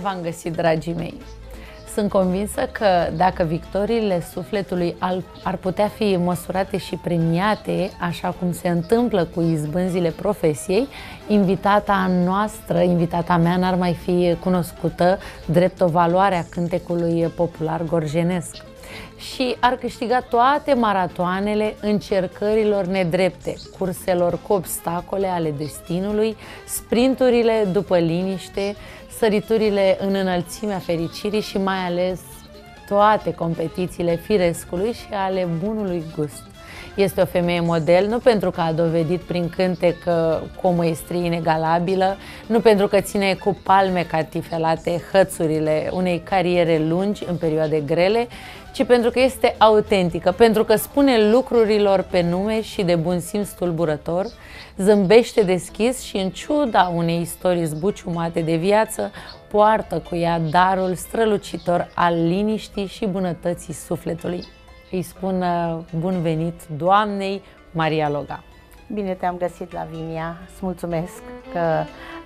v-am găsit, dragii mei! Sunt convinsă că dacă victoriile sufletului ar putea fi măsurate și premiate, așa cum se întâmplă cu izbânzile profesiei, invitata noastră, invitata mea, n-ar mai fi cunoscută drept o valoare a cântecului popular gorjenesc și ar câștiga toate maratoanele încercărilor nedrepte, curselor cu obstacole ale destinului, sprinturile după liniște, săriturile în înălțimea fericirii și mai ales toate competițiile firescului și ale bunului gust. Este o femeie model nu pentru că a dovedit prin cântec cu o măestrie inegalabilă, nu pentru că ține cu palme catifelate hățurile unei cariere lungi în perioade grele, ci pentru că este autentică, pentru că spune lucrurilor pe nume și de bun simț tulburător, zâmbește deschis și în ciuda unei istorii zbuciumate de viață, poartă cu ea darul strălucitor al liniștii și bunătății sufletului. Îi spun uh, bun venit doamnei Maria Loga. Bine te-am găsit, Lavinia. Îți mulțumesc că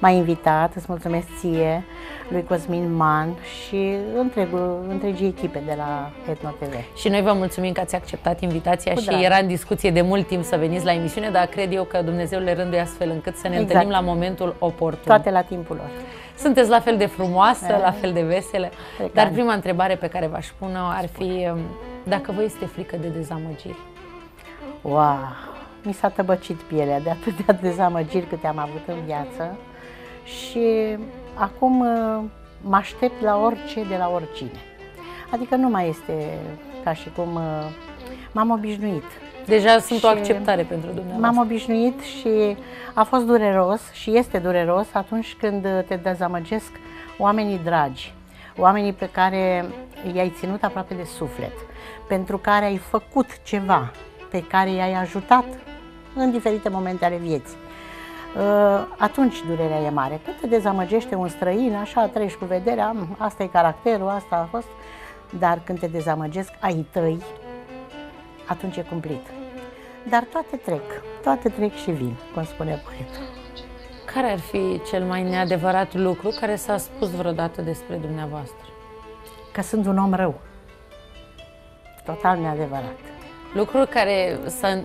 m-a invitat, îți mulțumesc ție, lui Cosmin Man și întregul, întregii echipe de la Etno TV. Și noi vă mulțumim că ați acceptat invitația Cu și drag. era în discuție de mult timp să veniți la emisiune, dar cred eu că Dumnezeu le rânduie astfel încât să ne exact. întâlnim la momentul oportun. Toate la timpul lor. Sunteți la fel de frumoasă, da. la fel de veselă, dar prima întrebare pe care v-aș pune ar fi um, dacă vă este frică de dezamăgiri. Wow! Mi s-a tăbăcit pielea de atâtea dezamăgiri câte am avut în viață și acum uh, mă aștept la orice de la oricine. Adică nu mai este ca și cum uh, m-am obișnuit. Deja sunt și o acceptare pentru dumneavoastră. M-am obișnuit și a fost dureros și este dureros atunci când uh, te dezamăgesc oamenii dragi, oamenii pe care i-ai ținut aproape de suflet, pentru care ai făcut ceva, pe care i-ai ajutat în diferite momente ale vieții. Uh, atunci durerea e mare. Cât te dezamăgește un străin, așa treci cu vederea, mm, asta e caracterul, asta a fost, dar când te dezamăgesc ai tăi, atunci e cumplit. Dar toate trec, toate trec și vin, cum spune poetul. Care ar fi cel mai neadevărat lucru care s-a spus vreodată despre dumneavoastră? Că sunt un om rău. Total neadevărat lucruri care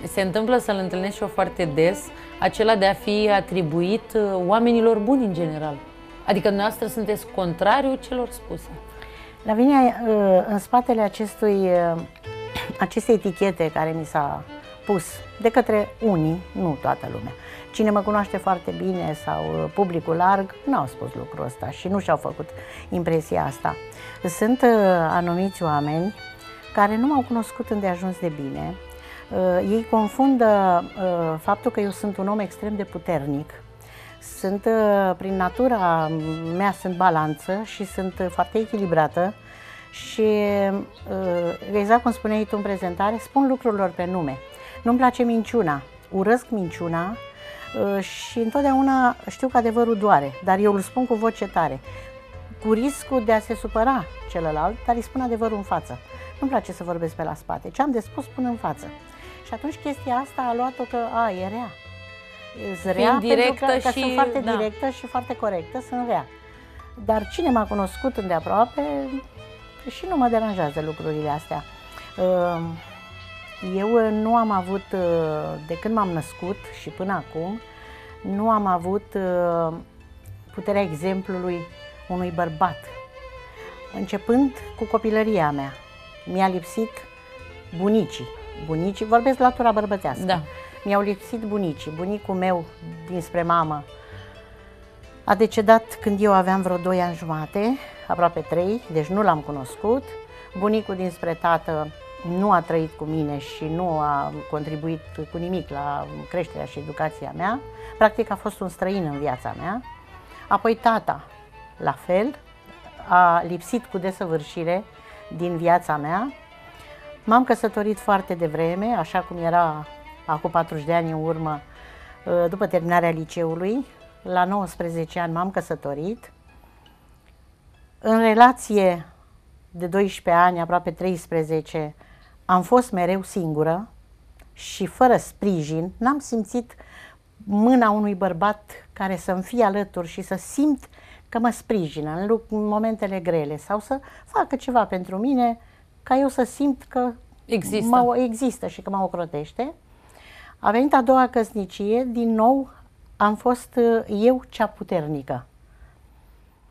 se întâmplă să-l întâlnesc și eu foarte des, acela de a fi atribuit uh, oamenilor buni în general. Adică dumneavoastră sunteți contrariu celor spuse. Lavinia, uh, în spatele acestui, uh, acestei etichete care mi s-a pus de către unii, nu toată lumea, cine mă cunoaște foarte bine sau publicul larg, n-au spus lucrul ăsta și nu și-au făcut impresia asta. Sunt anumiți oameni care nu m-au cunoscut îndeajuns de bine. Uh, ei confundă uh, faptul că eu sunt un om extrem de puternic. Sunt, uh, prin natura mea, sunt balanță și sunt foarte echilibrată și, exact cum spuneai tu în prezentare, spun lucrurilor pe nume. Nu-mi place minciuna, urăsc minciuna, și întotdeauna știu că adevărul doare, dar eu îl spun cu voce tare, cu riscul de a se supăra celălalt, dar îi spun adevărul în față. Nu-mi place să vorbesc pe la spate. Ce am de spus, pun în față. Și atunci chestia asta a luat-o că, a, e rea. Zrea directă că, și, că sunt foarte da. directă și foarte corectă, sunt rea. Dar cine m-a cunoscut îndeaproape și nu mă deranjează lucrurile astea. Ehm, eu eh, nu am avut, eh, de când m-am născut și până acum, nu am avut eh, puterea exemplului unui bărbat. Începând cu copilăria mea, mi-a lipsit bunicii. Bunicii, vorbesc latura bărbătească. Da. Mi-au lipsit bunicii. Bunicul meu dinspre mamă a decedat când eu aveam vreo 2 ani jumate, aproape 3, deci nu l-am cunoscut. Bunicul dinspre tată nu a trăit cu mine și nu a contribuit cu nimic la creșterea și educația mea. Practic a fost un străin în viața mea. Apoi tata, la fel, a lipsit cu desăvârșire din viața mea. M-am căsătorit foarte devreme, așa cum era acum 40 de ani în urmă, ă, după terminarea liceului. La 19 ani m-am căsătorit. În relație de 12 ani, aproape 13, am fost mereu singură și fără sprijin. N-am simțit mâna unui bărbat care să-mi fie alături și să simt uh, că mă sprijină în, momentele grele sau să facă ceva pentru mine ca eu să simt că există, mă, există și că mă ocrotește. A venit a doua căsnicie, din nou am fost uh, eu cea puternică.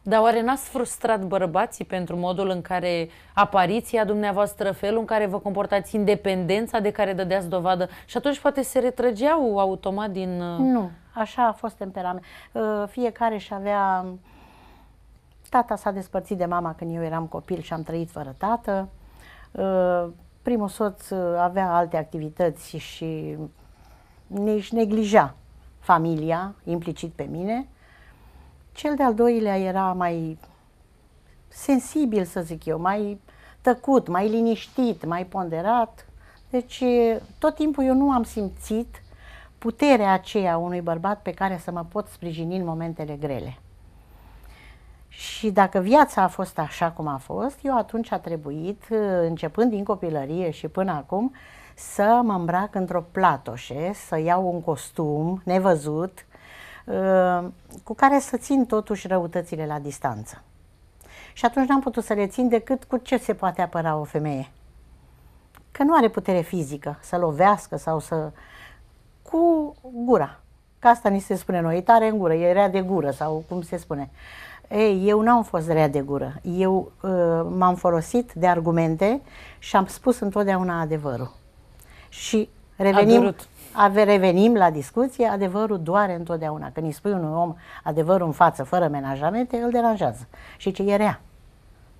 Dar oare n-ați frustrat bărbații pentru modul în care apariția dumneavoastră, felul în care vă comportați, independența de care dădeați dovadă și atunci poate se retrăgeau automat din... Uh, nu, așa a fost temperament. Uh, fiecare și avea Tata s-a despărțit de mama când eu eram copil și am trăit fără tată. Uh, primul soț uh, avea alte activități și își neglija familia, implicit pe mine. Cel de-al doilea era mai sensibil, să zic eu, mai tăcut, mai liniștit, mai ponderat. Deci tot timpul eu nu am simțit puterea aceea unui bărbat pe care să mă pot sprijini în momentele grele. Și dacă viața a fost așa cum a fost, eu atunci a trebuit, uh, începând din copilărie și până acum, să mă îmbrac într-o platoșe, să iau un costum nevăzut, uh, cu care să țin totuși răutățile la distanță. Și atunci n-am putut să le țin decât cu ce se poate apăra o femeie. Că nu are putere fizică să lovească sau să... cu gura. Că asta ni se spune noi, tare în gură, rea de gură sau cum se spune. Uh, ei, eu n-am fost rea de gură. Eu uh, m-am folosit de argumente și am spus întotdeauna adevărul. Și revenim, ave, revenim la discuție, adevărul doare întotdeauna. Când îi spui unui om adevărul în față, fără menajamente, îl deranjează. Și ce e rea.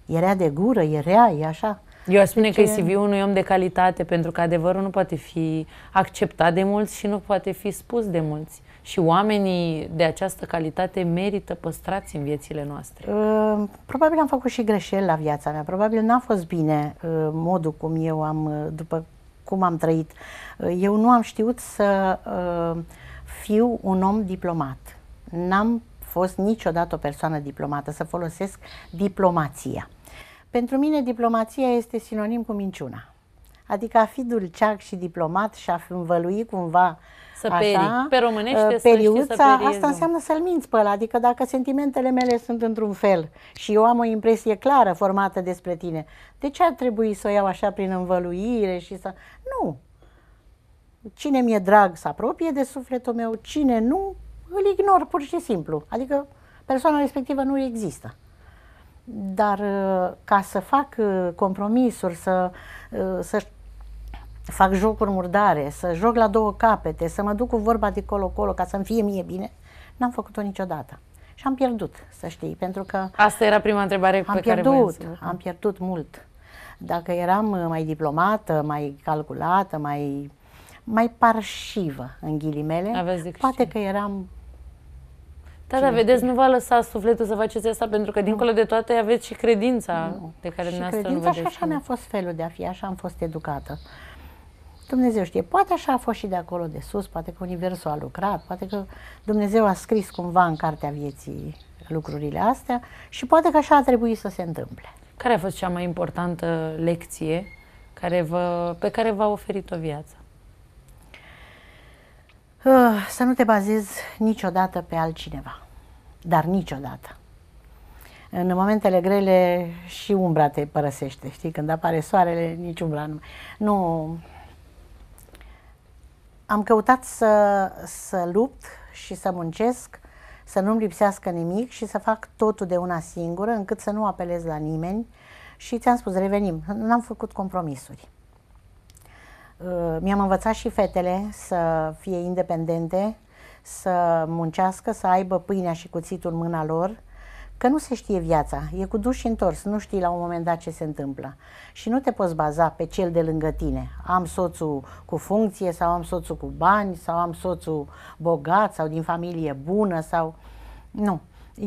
E rea de gură, e rea, e așa. Eu aș spune că e CV-ul unui om de calitate, pentru că adevărul nu poate fi acceptat de mulți și nu poate fi spus de mulți și oamenii de această calitate merită păstrați în viețile noastre? Ă, probabil am făcut și greșeli la viața mea. Probabil n-a fost bine ă, modul cum eu am, ă, după cum am trăit. Eu nu am știut să fiu un om diplomat. N-am fost niciodată o persoană diplomată, să folosesc diplomația. Pentru mine diplomația este sinonim cu minciuna. Adică a fi dulceac și diplomat și a fi învălui cumva uh, să peri. Așa? Pe ă, românește Periuța, să știi să asta înseamnă să-l minți pe ăla, adică dacă sentimentele mele sunt într-un fel și eu am o impresie clară formată despre tine, de ce ar trebui să o iau așa prin învăluire și să... Nu! Cine mi-e drag să apropie de sufletul meu, cine nu, îl ignor pur și simplu. Adică persoana respectivă nu există dar ă, ca să fac ă, compromisuri, să, să fac jocuri murdare, să joc la două capete, să mă duc cu vorba de colo-colo ca să-mi fie mie bine, n-am făcut-o niciodată. Și am pierdut, să știi, pentru că... Asta era prima întrebare am pe pierdut, care Am pierdut mult. Dacă eram uh, mai diplomată, mai calculată, mai, mai parșivă, în ghilimele, poate că eram da, da, vedeți, nu vă a sufletul să faceți asta, pentru că, nu. dincolo de toate, aveți și credința nu. de care și dumneavoastră Și credința Și așa mi-a fost felul de a fi, așa am fost educată. Dumnezeu știe, poate așa a fost și de acolo de sus, poate că Universul a lucrat, poate că Dumnezeu a scris cumva în cartea vieții lucrurile astea și poate că așa a trebuit să se întâmple. Care a fost cea mai importantă lecție care vă, pe care v-a oferit-o viața? Uh, să nu te bazezi niciodată pe altcineva, dar niciodată. În momentele grele și umbra te părăsește, știi, când apare soarele, nici umbra nu. Nu, am căutat să, să lupt și să muncesc, să nu-mi lipsească nimic și să fac totul de una singură, încât să nu apelez la nimeni. Și ți-am spus, revenim, n-am făcut compromisuri. Uh, mi-am învățat și fetele să fie independente, să muncească, să aibă pâinea și cuțitul în mâna lor, că nu se știe viața, e cu duș și întors, nu știi la un moment dat ce se întâmplă. Și nu te poți baza pe cel de lângă tine. Am soțul cu funcție sau am soțul cu bani sau am soțul bogat sau din familie bună sau... Nu.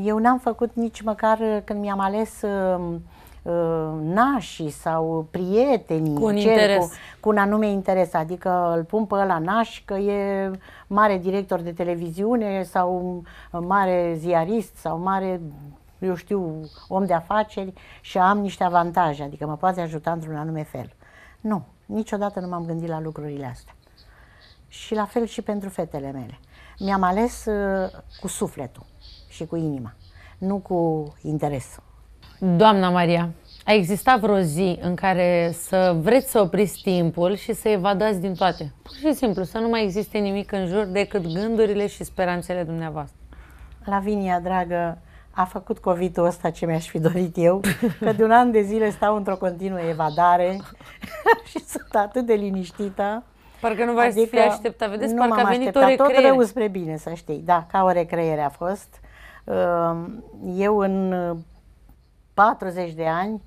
Eu n-am făcut nici măcar uh, când mi-am ales um, uh, nașii sau prietenii cu un, cer, interes. Cu, cu un anume interes, adică îl pun pe ăla naș că e mare director de televiziune sau uh, mare ziarist sau mare eu știu, om de afaceri și am niște avantaje, adică mă poate ajuta într-un anume fel. Nu, niciodată nu m-am gândit la lucrurile astea. Și la fel și pentru fetele mele. Mi-am ales uh, cu sufletul și cu inima, nu cu interesul. Doamna Maria, a existat vreo zi în care să vreți să opriți timpul și să evadați din toate? Pur și simplu, să nu mai existe nimic în jur decât gândurile și speranțele dumneavoastră. Lavinia, dragă, a făcut COVID-ul ăsta ce mi-aș fi dorit eu, că de un an de zile stau într-o continuă evadare și sunt atât de liniștită. Parcă nu v ați adică fi așteptat, vedeți, nu parcă m-am a venit așteptat, o Tot rău spre bine, să știi, da, ca o recreere a fost. Ehm, eu în 40 uh, de ani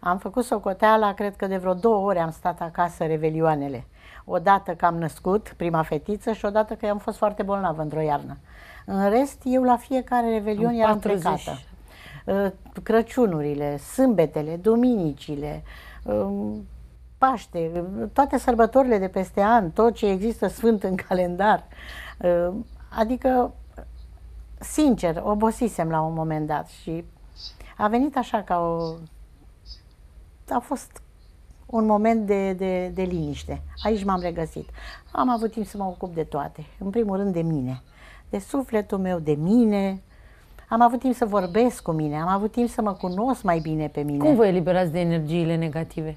am făcut socoteala, cred că de vreo două ore am stat acasă revelioanele. Odată că am născut prima fetiță și odată că am fost foarte bolnavă într-o iarnă. În rest, eu la fiecare revelion eram plecată. Ă, Crăciunurile, sâmbetele, duminicile, ă, Paște, toate sărbătorile de peste an, tot ce există sfânt în calendar. Ă, adică, sincer, obosisem la un moment dat și a venit așa ca o... A fost un moment de, de, de liniște. Aici m-am regăsit. Am avut timp să mă ocup de toate. În primul rând de mine de sufletul meu, de mine. Am avut timp să vorbesc cu mine, am avut timp să mă cunosc mai bine pe mine. Cum vă eliberați de energiile negative?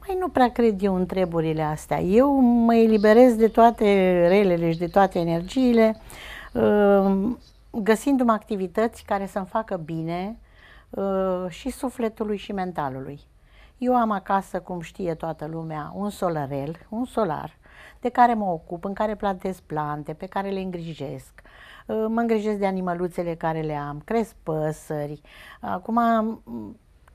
Mai păi nu prea cred eu în treburile astea. Eu mă eliberez de toate relele și de toate energiile, uh, găsindu mă activități care să-mi facă bine uh, și sufletului și mentalului. Eu am acasă, cum știe toată lumea, un solarel, un solar, de care mă ocup, în care plantez plante, pe care le îngrijesc. Mă îngrijesc de animăluțele care le am, cresc păsări. Acum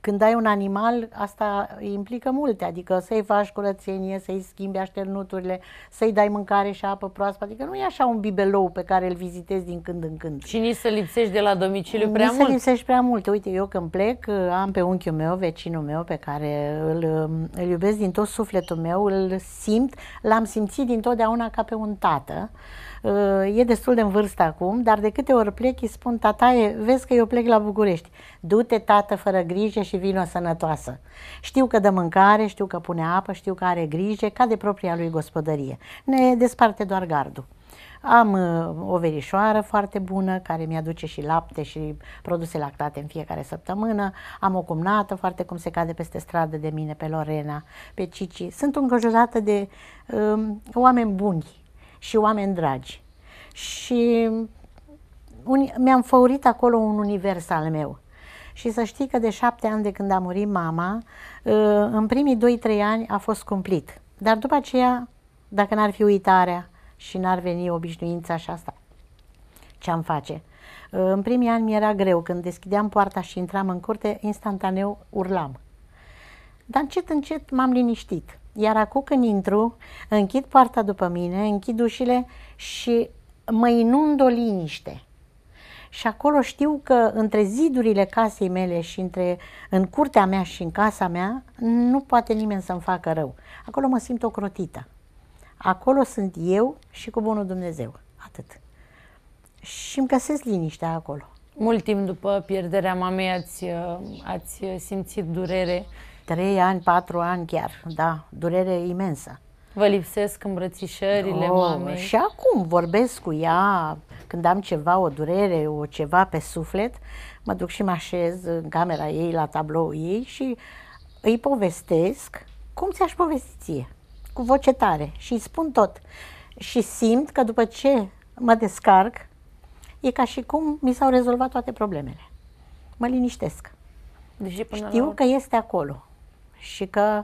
când ai un animal, asta implică multe, adică să-i faci curățenie, să-i schimbi așternuturile, să-i dai mâncare și apă proaspătă, adică nu e așa un bibelou pe care îl vizitezi din când în când. Și nici să lipsești de la domiciliu prea nici mult. să lipsești prea mult. Uite, eu când plec, am pe unchiul meu, vecinul meu, pe care îl, um, îl iubesc din tot sufletul meu, îl simt, l-am simțit dintotdeauna ca pe un tată. Uh, Uh, e destul de în vârstă acum, dar de câte ori plec îi spun, tataie, vezi că eu plec la București, du-te tată fără grijă și vino sănătoasă. Știu că dă mâncare, știu că pune apă, știu că are grijă, ca de propria lui gospodărie. Ne desparte doar gardul. Am uh, o verișoară foarte bună care mi-aduce și lapte și produse lactate în fiecare săptămână. Am o cumnată foarte cum se cade peste stradă de mine, pe Lorena, pe Cici. Sunt încăjurată de um, oameni buni și oameni dragi. Și mi-am făurit acolo un univers al meu. Și să știi că de șapte ani de când a murit mama, ă, în primii doi-trei ani a fost cumplit. Dar după aceea, dacă n-ar fi uitarea și n-ar veni obișnuința și asta, ce am face? Ă, în primii ani mi-era greu, când deschideam poarta și intram în curte, instantaneu urlam. Dar încet, încet m-am liniștit. Iar acum când intru, închid poarta după mine, închid ușile și mă inund o liniște. Și acolo știu că între zidurile casei mele și între, în curtea mea și în casa mea nu poate nimeni să-mi facă rău. Acolo mă simt ocrotită. Acolo sunt eu și cu bunul Dumnezeu. Atât. Și îmi găsesc liniștea acolo. Mult timp după pierderea mamei ați, ați simțit durere Trei ani, patru ani chiar, da, durere imensă. Vă lipsesc îmbrățișările oh, mamei? Și acum vorbesc cu ea, când am ceva, o durere, o ceva pe suflet, mă duc și mă așez în camera ei, la tablou ei și îi povestesc cum ți-aș povesti ție, cu voce tare și îi spun tot. Și simt că după ce mă descarc, e ca și cum mi s-au rezolvat toate problemele. Mă liniștesc. Deci, până Știu la... că este acolo și că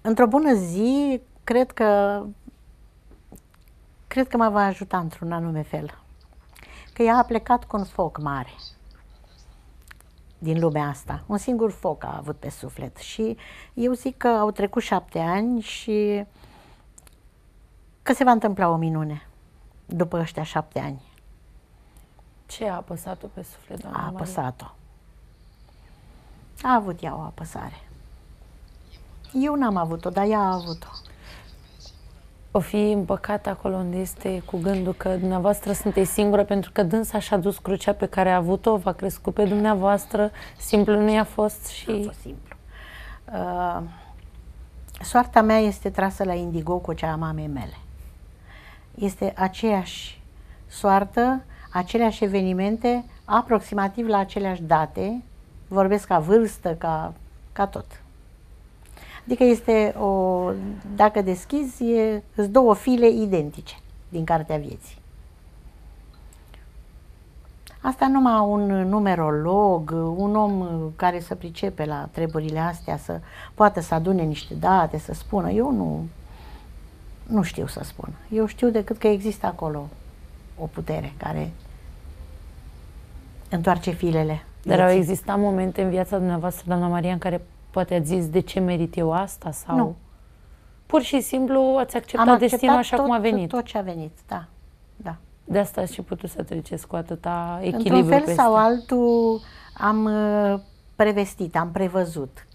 într-o bună zi cred că cred că mă va ajuta într-un anume fel. Că ea a plecat cu un foc mare din lumea asta. Un singur foc a avut pe suflet și eu zic că au trecut șapte ani și că se va întâmpla o minune după ăștia șapte ani. Ce a apăsat-o pe suflet, doamna A apăsat-o. A avut ea o apăsare. Eu n-am avut-o, dar ea a avut-o. O fi împăcat acolo unde este cu gândul că dumneavoastră sunteți singură pentru că dânsa și-a dus crucea pe care a avut-o, v-a crescut pe dumneavoastră, simplu nu i-a fost și... A fost simplu. Uh, soarta mea este trasă la indigo cu cea a mamei mele. Este aceeași soartă, aceleași evenimente, aproximativ la aceleași date, vorbesc ca vârstă, ca, ca tot. Adică este o, dacă deschizi, e, sunt două file identice din Cartea Vieții. Asta numai un numerolog, un om care să pricepe la treburile astea, să poată să adune niște date, să spună. Eu nu, nu știu să spun. Eu știu decât că există acolo o putere care întoarce filele. Dar au existat momente în viața dumneavoastră, doamna Maria, în care poate ați zis de ce merit eu asta sau... Nu. Pur și simplu ați acceptat, acceptat destinul așa tot, cum a venit. tot ce a venit, da. da. De asta ați și putut să treceți cu atâta echilibru Într-un fel peste. sau altul am uh, prevestit, am prevăzut.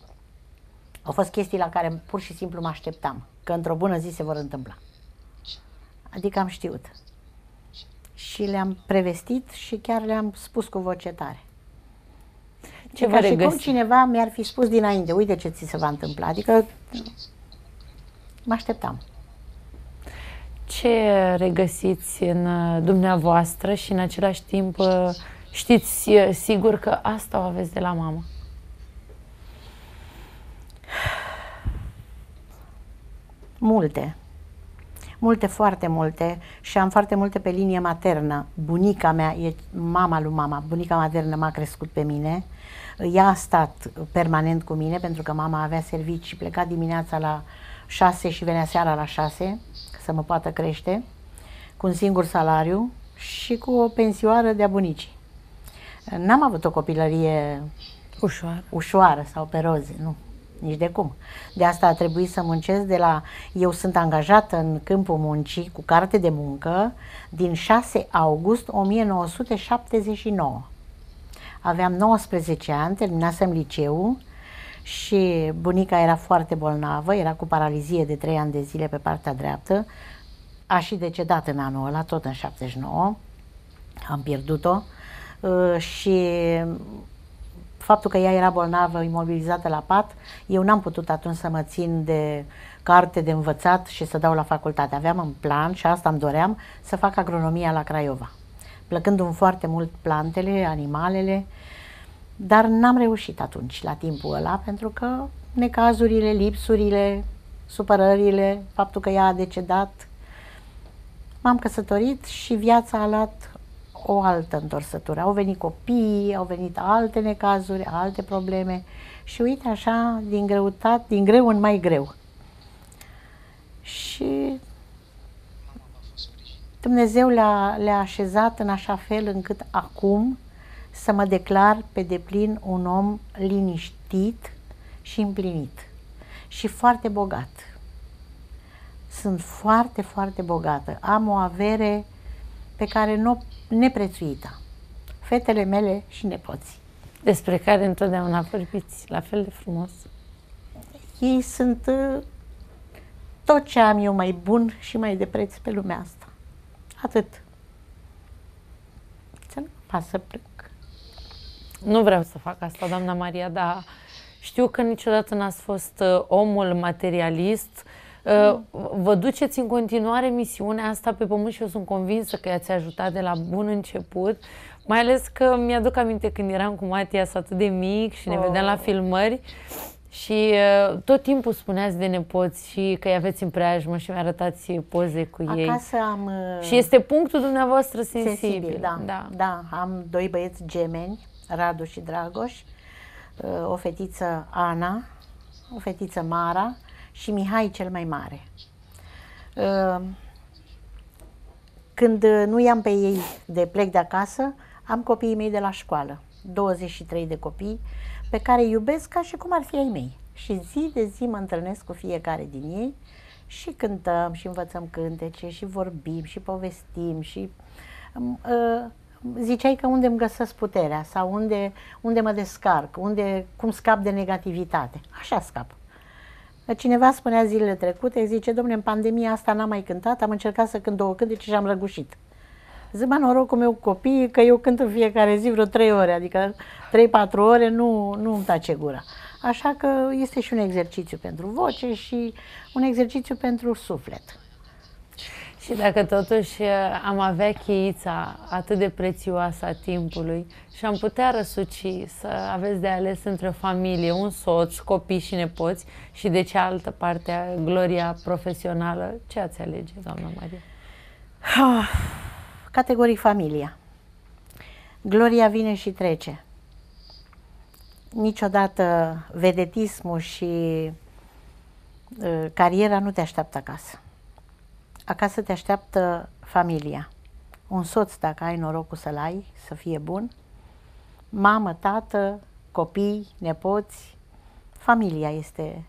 Au fost chestii la care pur și simplu mă așteptam, că într-o bună zi se vor întâmpla. Adică am știut. Și le-am prevestit și chiar le-am spus cu voce tare. Ce vă și cum cineva mi-ar fi spus dinainte, uite ce ți se va întâmpla. Adică mă așteptam. Ce regăsiți în uh, dumneavoastră și în același timp uh, știți uh, sigur că asta o aveți de la mamă? Multe. Multe, foarte multe și am foarte multe pe linie maternă. Bunica mea e mama lui mama. Bunica maternă m-a crescut pe mine ea a stat permanent cu mine pentru că mama avea servici și pleca dimineața la 6 și venea seara la 6 să mă poată crește cu un singur salariu și cu o pensioară de-a bunicii. N-am avut o copilărie ușoară, ușoară sau pe roze, nu nici de cum. De asta a trebuit să muncesc de la... Eu sunt angajată în câmpul muncii cu carte de muncă din 6 august 1979 aveam 19 ani, terminasem liceul și bunica era foarte bolnavă, era cu paralizie de 3 ani de zile pe partea dreaptă, a și decedat în anul ăla, tot în 79, am pierdut-o uh, și faptul că ea era bolnavă, imobilizată la pat, eu n-am putut atunci să mă țin de carte de învățat și să dau la facultate. Aveam în plan și asta îmi doream să fac agronomia la Craiova plăcându-mi foarte mult plantele, animalele, dar n-am reușit atunci, la timpul ăla, pentru că necazurile, lipsurile, supărările, faptul că ea a decedat, m-am căsătorit și viața a luat o altă întorsătură. Au venit copii, au venit alte necazuri, alte probleme și uite așa, din greutate, din greu în mai greu. Și Dumnezeu le-a, le așezat în așa fel încât acum să mă declar pe deplin un om liniștit și împlinit și foarte bogat. Sunt foarte, foarte bogată. Am o avere pe care nu neprețuită. Fetele mele și nepoții. Despre care întotdeauna vorbiți, la fel de frumos. Ei sunt uh, tot ce am eu mai bun și mai de preț pe lumea asta. Atât. Să nu pas să plec. Nu vreau să fac asta, doamna Maria, dar știu că niciodată n-ați fost uh, omul materialist. Uh, vă duceți în continuare misiunea asta pe pământ și eu sunt convinsă că i-ați ajutat de la bun început. Mai ales că mi-aduc aminte când eram cu Matias atât de mic și ne oh. vedeam la filmări și tot timpul spuneați de nepoți și că îi aveți în preajmă și mi-arătați poze cu Acasă ei. Acasă am... și este punctul dumneavoastră sensibil. sensibil da, da. da, am doi băieți gemeni, Radu și Dragoș, o fetiță Ana, o fetiță Mara și Mihai cel mai mare. când nu i-am pe ei de plec de acasă, am copiii mei de la școală, 23 de copii, pe care îi iubesc ca și cum ar fi ai mei. Și zi de zi mă întâlnesc cu fiecare din ei și cântăm și învățăm cântece și vorbim și povestim și mm, uh, ziceai că unde îmi găsesc puterea sau unde, unde mă descarc, unde, cum scap de negativitate. Așa scap. Cineva spunea zilele trecute, zice, domnule, în pandemia asta n-am mai cântat, am încercat să cânt două cântece și am răgușit. Zic, bă, norocul meu copii, că eu cânt în fiecare zi vreo 3 ore, adică 3-4 ore nu, nu îmi tace gura. Așa că este și un exercițiu pentru voce și un exercițiu pentru suflet. Și dacă totuși eh, am avea cheița atât de prețioasă a timpului și am putea răsuci să aveți de ales între o familie, un soț, copii și nepoți și de cealaltă parte gloria profesională, ce ați alege, doamna Maria? Ah, Categorii familia. Gloria vine și trece. Niciodată vedetismul și uh, cariera nu te așteaptă acasă. Acasă te așteaptă familia. Un soț, dacă ai norocul să-l ai, să fie bun, mamă, tată, copii, nepoți, familia este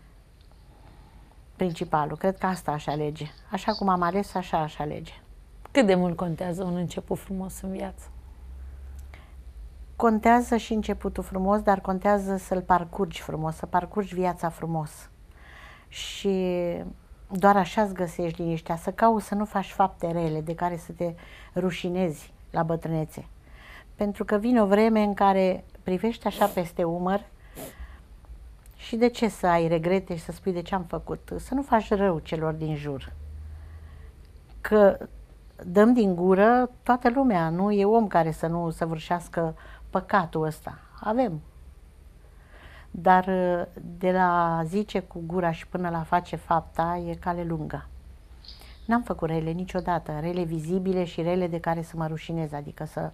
principalul. Cred că asta aș alege. Așa cum am ales, așa aș alege. Cât de mult contează un început frumos în viață? Contează și începutul frumos, dar contează să-l parcurgi frumos, să parcurgi viața frumos. Și doar așa îți găsești liniștea, să cauți să nu faci fapte rele de care să te rușinezi la bătrânețe. Pentru că vine o vreme în care privești așa peste umăr și de ce să ai regrete și să spui de ce am făcut? Să nu faci rău celor din jur. Că dăm din gură toată lumea, nu e om care să nu săvârșească păcatul ăsta. Avem. Dar uh, de la zice cu gura și până la face fapta e cale lungă. N-am făcut rele niciodată, rele vizibile și rele de care să mă rușinez, adică să,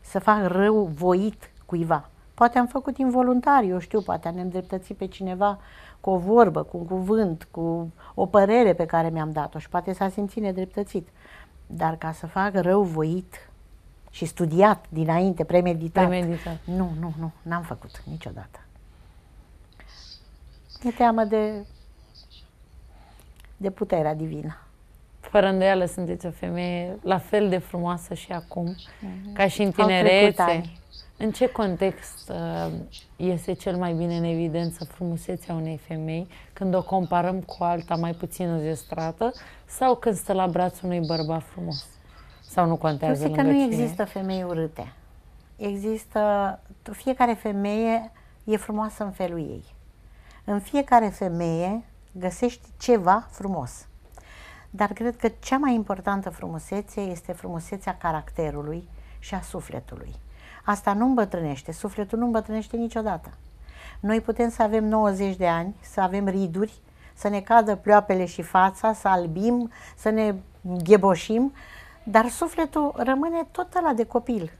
să fac rău voit cuiva. Poate am făcut involuntar, eu știu, poate am îndreptățit pe cineva cu o vorbă, cu un cuvânt, cu o părere pe care mi-am dat-o și poate s-a simțit nedreptățit. Dar ca să fac rău voit și studiat dinainte, premeditat. premeditat. Nu, nu, nu, n-am făcut niciodată. Mi-e teamă de, de puterea divină. Fără îndoială sunteți o femeie la fel de frumoasă și acum, mm-hmm. ca și în tinerețe. În ce context uh, iese cel mai bine în evidență frumusețea unei femei când o comparăm cu alta mai puțin zestrată sau când stă la brațul unui bărbat frumos? Sau nu contează Eu că nu cine? există femei urâte. Există... Fiecare femeie e frumoasă în felul ei. În fiecare femeie găsești ceva frumos. Dar cred că cea mai importantă frumusețe este frumusețea caracterului și a sufletului. Asta nu îmbătrânește, sufletul nu îmbătrânește niciodată. Noi putem să avem 90 de ani, să avem riduri, să ne cadă pleoapele și fața, să albim, să ne gheboșim, dar sufletul rămâne tot la de copil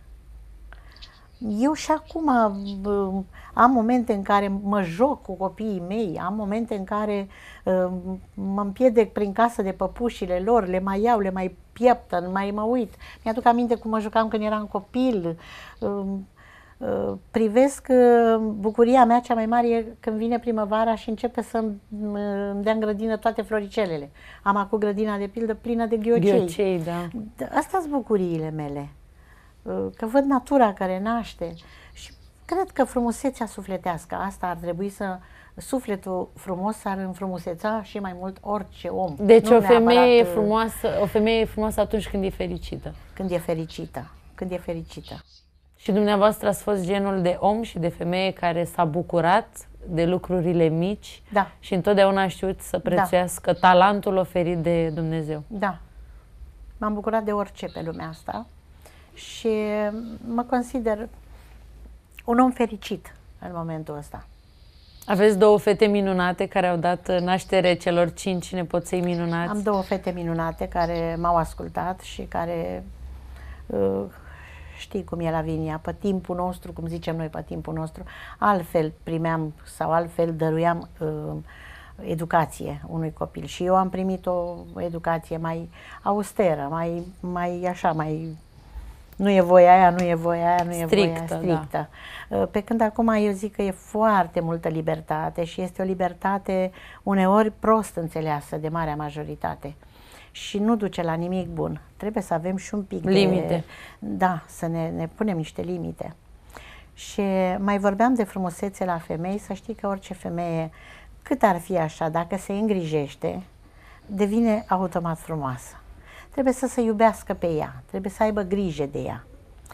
eu și acum am momente în care mă joc cu copiii mei, am momente în care ă, mă împiedec prin casă de păpușile lor, le mai iau, le mai pieptăn, mai mă uit. Mi-aduc aminte cum mă jucam când eram copil. Ă, ă, privesc bucuria mea cea mai mare când vine primăvara și începe să îmi dea în grădină toate floricelele. Am acum grădina de pildă plină de ghiocei. ghiocei da. da sunt bucuriile mele. Uh, că văd natura care naște și cred că frumusețea sufletească, asta ar trebui să sufletul frumos ar înfrumuseța și mai mult orice om. Deci nu o femeie, e uh, frumoasă, o femeie e frumoasă atunci când e fericită. Când e fericită, când e fericită. Și dumneavoastră ați fost genul de om și de femeie care s-a bucurat de lucrurile mici da. și întotdeauna a știut să da. prețuiască da. talentul oferit de Dumnezeu. Da. M-am bucurat de orice pe lumea asta și mă consider un om fericit în momentul ăsta. Aveți două fete minunate care au dat naștere celor cinci nepoței minunați. Am două fete minunate care m-au ascultat și care uh, știi cum e la Vinia, pe timpul nostru, cum zicem noi pe timpul nostru, altfel primeam sau altfel dăruiam uh, educație unui copil și eu am primit o educație mai austeră, mai, mai așa, mai nu e voia aia, nu e voia aia, nu e voia aia, strictă. Da. Ă, pe când acum eu zic că e foarte multă libertate și este o libertate uneori prost înțeleasă de marea majoritate și nu duce la nimic bun. Trebuie să avem și un pic limite. De, da, să ne, ne punem niște limite. Și mai vorbeam de frumusețe la femei, să știi că orice femeie, cât ar fi așa, dacă se îngrijește, devine automat frumoasă trebuie să se iubească pe ea, trebuie să aibă grijă de ea,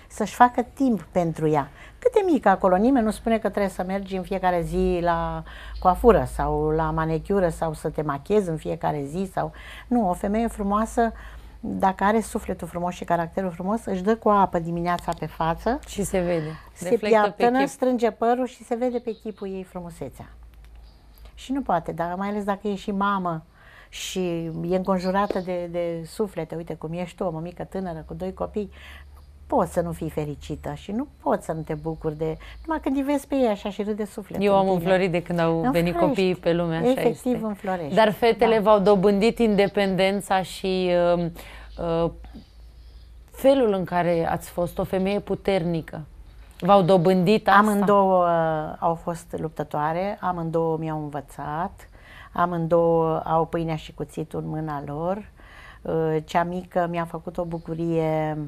să-și facă timp pentru ea. Cât de mică acolo, nimeni nu spune că trebuie să mergi în fiecare zi la coafură sau la manechiură sau să te machezi în fiecare zi sau... Nu, o femeie frumoasă dacă are sufletul frumos și caracterul frumos, își dă cu apă dimineața pe față și se vede. Se pe strânge părul și se vede pe chipul ei frumusețea. Și nu poate, dar mai ales dacă e și mamă, și e înconjurată de, de suflete, uite cum ești tu, o mămică tânără cu doi copii, poți să nu fii fericită și nu poți să nu te bucuri de... Numai când îi vezi pe ei așa și râde sufletul. Eu am înflorit de când au înflorești. venit copiii pe lume, așa Efectiv este. înflorești. Dar fetele da. v-au dobândit independența și uh, uh, felul în care ați fost o femeie puternică. V-au dobândit asta? Amândouă uh, au fost luptătoare, amândouă mi-au învățat Amândouă au pâinea și cuțitul în mâna lor. Uh, cea mică mi-a făcut o bucurie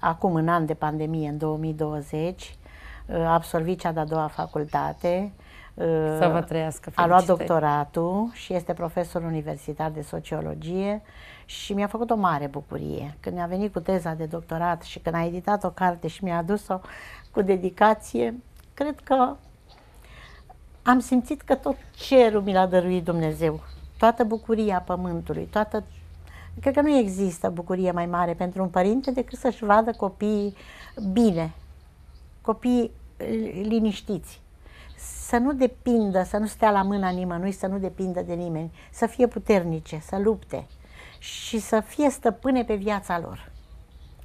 acum în an de pandemie, în 2020, a uh, absolvit cea de-a doua facultate, uh, să vă trăiască A luat doctoratul și este profesor universitar de sociologie și mi-a făcut o mare bucurie. Când mi-a venit cu teza de doctorat și când a editat o carte și mi-a adus-o cu dedicație, cred că am simțit că tot cerul mi l-a dăruit Dumnezeu, toată bucuria pământului, toată... Cred că nu există bucurie mai mare pentru un părinte decât să-și vadă copiii bine, copiii liniștiți, să nu depindă, să nu stea la mâna nimănui, să nu depindă de nimeni, să fie puternice, să lupte și să fie stăpâne pe viața lor.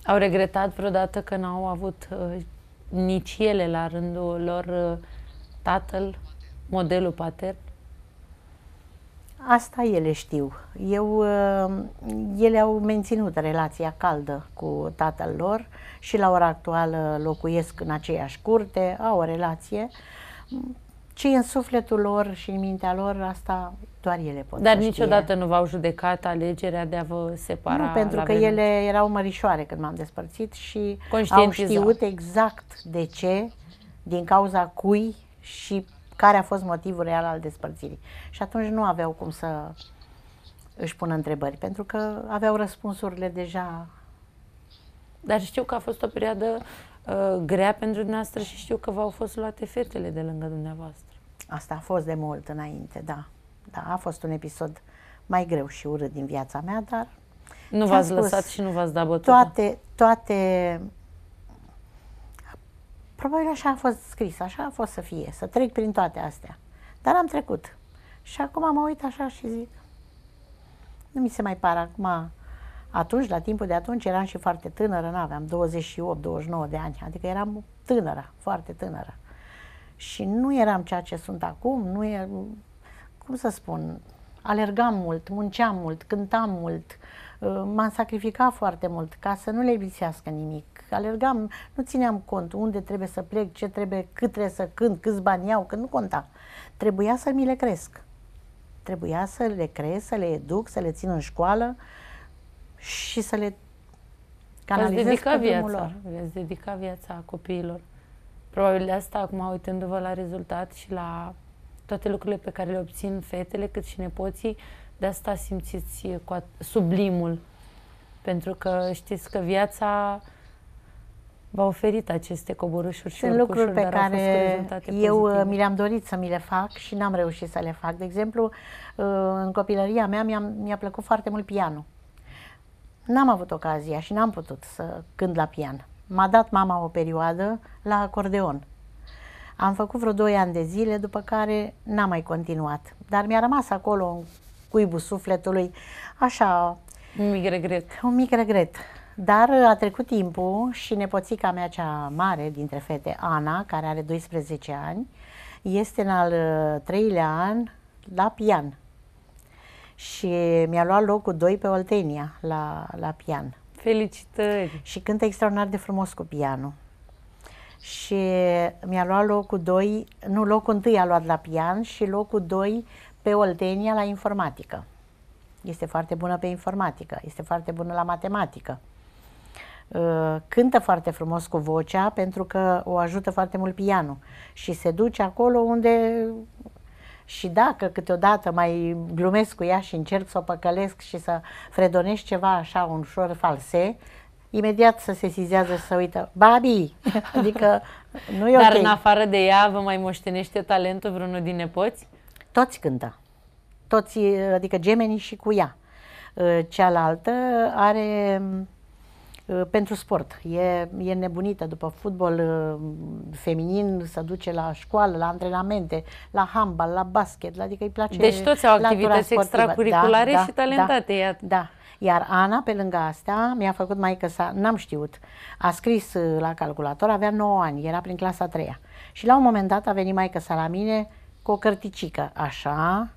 Au regretat vreodată că n-au avut uh, nici ele la rândul lor uh, tatăl modelul patern? Asta ele știu. Eu, uh, ele au menținut relația caldă cu tatăl lor și la ora actuală locuiesc în aceeași curte, au o relație. Ce în sufletul lor și în mintea lor, asta doar ele pot Dar niciodată știe. nu v-au judecat alegerea de a vă separa? Nu, pentru că vreme. ele erau mărișoare când m-am despărțit și au știut exact de ce, din cauza cui și care a fost motivul real al despărțirii. Și atunci nu aveau cum să își pună întrebări, pentru că aveau răspunsurile deja. Dar știu că a fost o perioadă uh, grea pentru dumneavoastră și știu că v-au fost luate fetele de lângă dumneavoastră. Asta a fost de mult înainte, da. Da, a fost un episod mai greu și urât din viața mea, dar... Nu v-ați lăsat și nu v-ați dat bătută. Toate, toate Probabil așa a fost scris, așa a fost să fie, să trec prin toate astea. Dar am trecut. Și acum mă uit așa și zic, nu mi se mai pare acum, atunci, la timpul de atunci, eram și foarte tânără, Nu aveam 28-29 de ani, adică eram tânără, foarte tânără. Și nu eram ceea ce sunt acum, nu e, cum să spun, alergam mult, munceam mult, cântam mult, Uh, m-am sacrificat foarte mult ca să nu le lipsească nimic. Alergam, nu țineam cont unde trebuie să plec, ce trebuie, cât trebuie să cânt, câți bani iau, când nu conta. Trebuia să mi le cresc. Trebuia să le cresc, să le educ, să le țin în școală și să le canalizez dedica dedica viața. Lor. Veți dedica viața copiilor. Probabil de asta, acum uitându-vă la rezultat și la toate lucrurile pe care le obțin fetele, cât și nepoții, de asta simțiți cu sublimul. Pentru că știți că viața v-a oferit aceste coborâșuri și Sunt lucruri pe care eu uh, pozitive. mi le-am dorit să mi le fac și n-am reușit să le fac. De exemplu, uh, în copilăria mea mi-a, mi-a plăcut foarte mult pianul. N-am avut ocazia și n-am putut să cânt la pian. M-a dat mama o perioadă la acordeon. Am făcut vreo 2 ani de zile, după care n-am mai continuat. Dar mi-a rămas acolo cuibul sufletului, așa... Un mic regret. Un mic regret. Dar uh, a trecut timpul și nepoțica mea cea mare dintre fete, Ana, care are 12 ani, este în al uh, treilea an la pian. Și mi-a luat locul 2 pe Oltenia la, la pian. Felicitări! Și cântă extraordinar de frumos cu pianul. Și mi-a luat locul 2, nu, locul 1 a luat la pian și locul 2 pe Oltenia la informatică. Este foarte bună pe informatică, este foarte bună la matematică. Uh, cântă foarte frumos cu vocea pentru că o ajută foarte mult pianul și se duce acolo unde și dacă câteodată mai glumesc cu ea și încerc să o păcălesc și să fredonesc ceva așa un ușor false, imediat să se sizează și să uită, babi, adică nu e Dar okay. în afară de ea vă mai moștenește talentul vreunul din nepoți? Toți cântă. Toți, adică gemenii și cu ea. Ă, cealaltă are ă, pentru sport. E, e nebunită după fotbal ă, feminin, se duce la școală, la antrenamente, la handbal, la basket, adică îi place Deci toți au activități extracurriculare da, da, și da. talentate. Da, iată. da. Iar Ana, pe lângă astea, mi-a făcut mai că n-am știut. A scris la calculator, avea 9 ani, era prin clasa 3 -a. Și la un moment dat a venit mai sa la mine cu o cărticică, așa,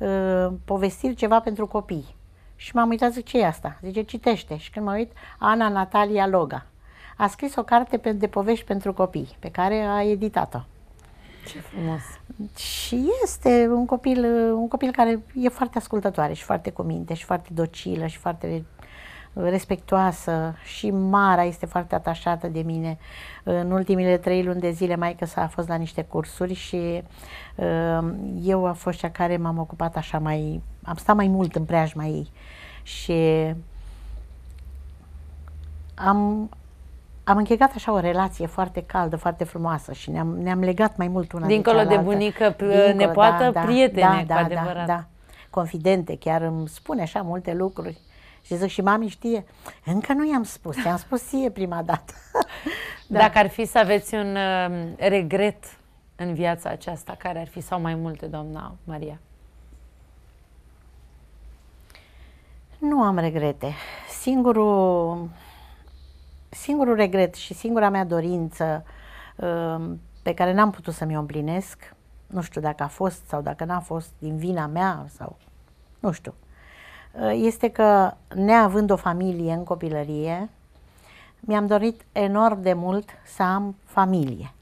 ă, povestiri ceva pentru copii. Și m-am uitat, zic, ce e asta? Zice, citește. Și când mă uit, Ana Natalia Loga. A scris o carte de povești pentru copii, pe care a editat-o. Ce frumos! Și este un copil, un copil care e foarte ascultătoare și foarte cuminte și foarte docilă și foarte respectoasă și Mara este foarte atașată de mine. În ultimile trei luni de zile maică s-a fost la niște cursuri și uh, eu a fost cea care m-am ocupat așa mai... am stat mai mult în preajma ei și am, am închegat așa o relație foarte caldă, foarte frumoasă și ne-am, ne-am legat mai mult una Dincolo de cealaltă. de bunică, Dincolo, nepoată, da, prietene, da, da, da, adevărat. Da, da, confidente, chiar îmi spune așa multe lucruri. Uh, și zic, și mami știe? Încă nu i-am spus, i-am spus ție prima dată. da. Dacă ar fi să aveți un uh, regret în viața aceasta, care ar fi sau mai multe, doamna Maria? Nu am regrete. Singurul, singurul regret și singura mea dorință uh, pe care n-am putut să mi-o împlinesc, nu știu dacă a fost sau dacă n-a fost din vina mea sau nu știu, Eh, este că neavând o familie în copilărie, mi-am dorit enorm de mult să am familie.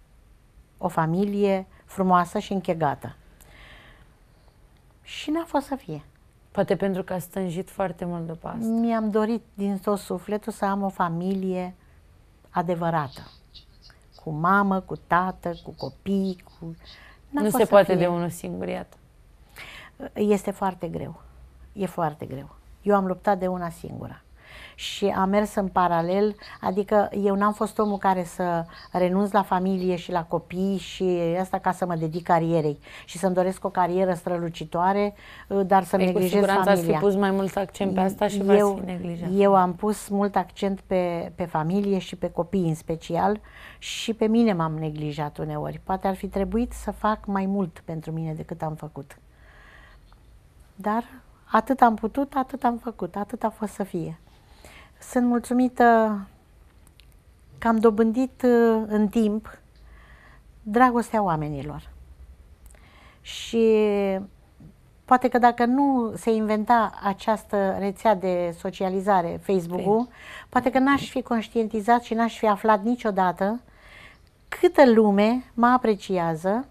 O familie frumoasă și închegată. Și n-a fost să fie. Poate pentru că a stânjit foarte mult după asta. Mi-am dorit din tot sufletul să am o familie adevărată. Cu mamă, cu tată, cu copii, cu... Nu se poate fie. de unul singur, iată. Este foarte greu e foarte greu. Eu am luptat de una singură și am mers în paralel, adică eu n-am fost omul care să renunț la familie și la copii și asta ca să mă dedic carierei și să-mi doresc o carieră strălucitoare, uh, dar să-mi păi, neglijez cu siguranță familia. ați pus mai mult accent pe asta și eu, v neglijat. Eu am pus mult accent pe, pe familie și pe copii în special și pe mine m-am neglijat uneori. Poate ar fi trebuit să fac mai mult pentru mine decât am făcut. Dar Atât am putut, atât am făcut, atât a fost să fie. Sunt mulțumită că am dobândit uh, în timp dragostea oamenilor. Și poate că dacă nu se inventa această rețea de socializare, Facebook-ul, poate că n-aș fi conștientizat și n-aș fi aflat niciodată câtă lume mă apreciază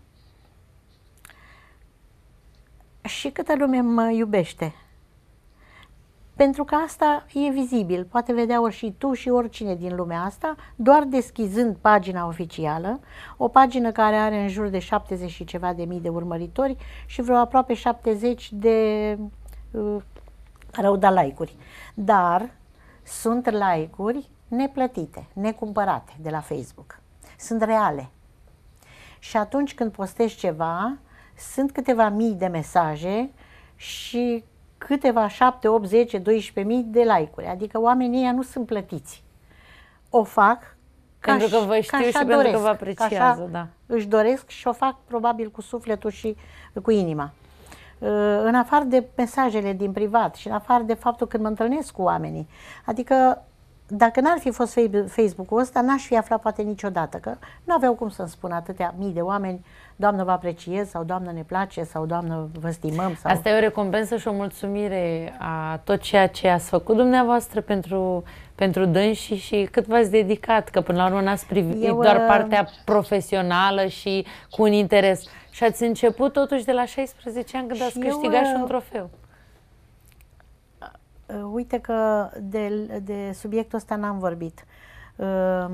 și câtă lume mă iubește. Pentru că asta e vizibil, poate vedea ori și tu și oricine din lumea asta, doar deschizând pagina oficială, o pagină care are în jur de 70 și ceva de mii de urmăritori și vreo aproape 70 de uh, da like-uri. Dar sunt like-uri neplătite, necumpărate de la Facebook. Sunt reale. Și atunci când postezi ceva, sunt câteva mii de mesaje și câteva 7, 8, 10, 12 mii de like-uri. Adică oamenii ăia nu sunt plătiți. O fac ca pentru că vă știu ca și doresc, pentru că vă apreciază, da. Își doresc și o fac probabil cu sufletul și uh, cu inima. Uh, în afară de mesajele din privat și în afară de faptul când mă întâlnesc cu oamenii, adică dacă n-ar fi fost Facebook-ul ăsta, n-aș fi aflat poate niciodată, că nu aveau cum să-mi spun atâtea mii de oameni, doamnă vă apreciez sau doamnă ne place sau doamnă vă stimăm. Sau... Asta e o recompensă și o mulțumire a tot ceea ce ați făcut dumneavoastră pentru, pentru dânsii și cât v-ați dedicat, că până la urmă n-ați privit Eu, doar uh, partea profesională și cu un interes. Și ați început totuși de la 16 ani când ați câștigat și un uh, trofeu. Uh, uite că de, de subiectul ăsta n-am vorbit. Uh,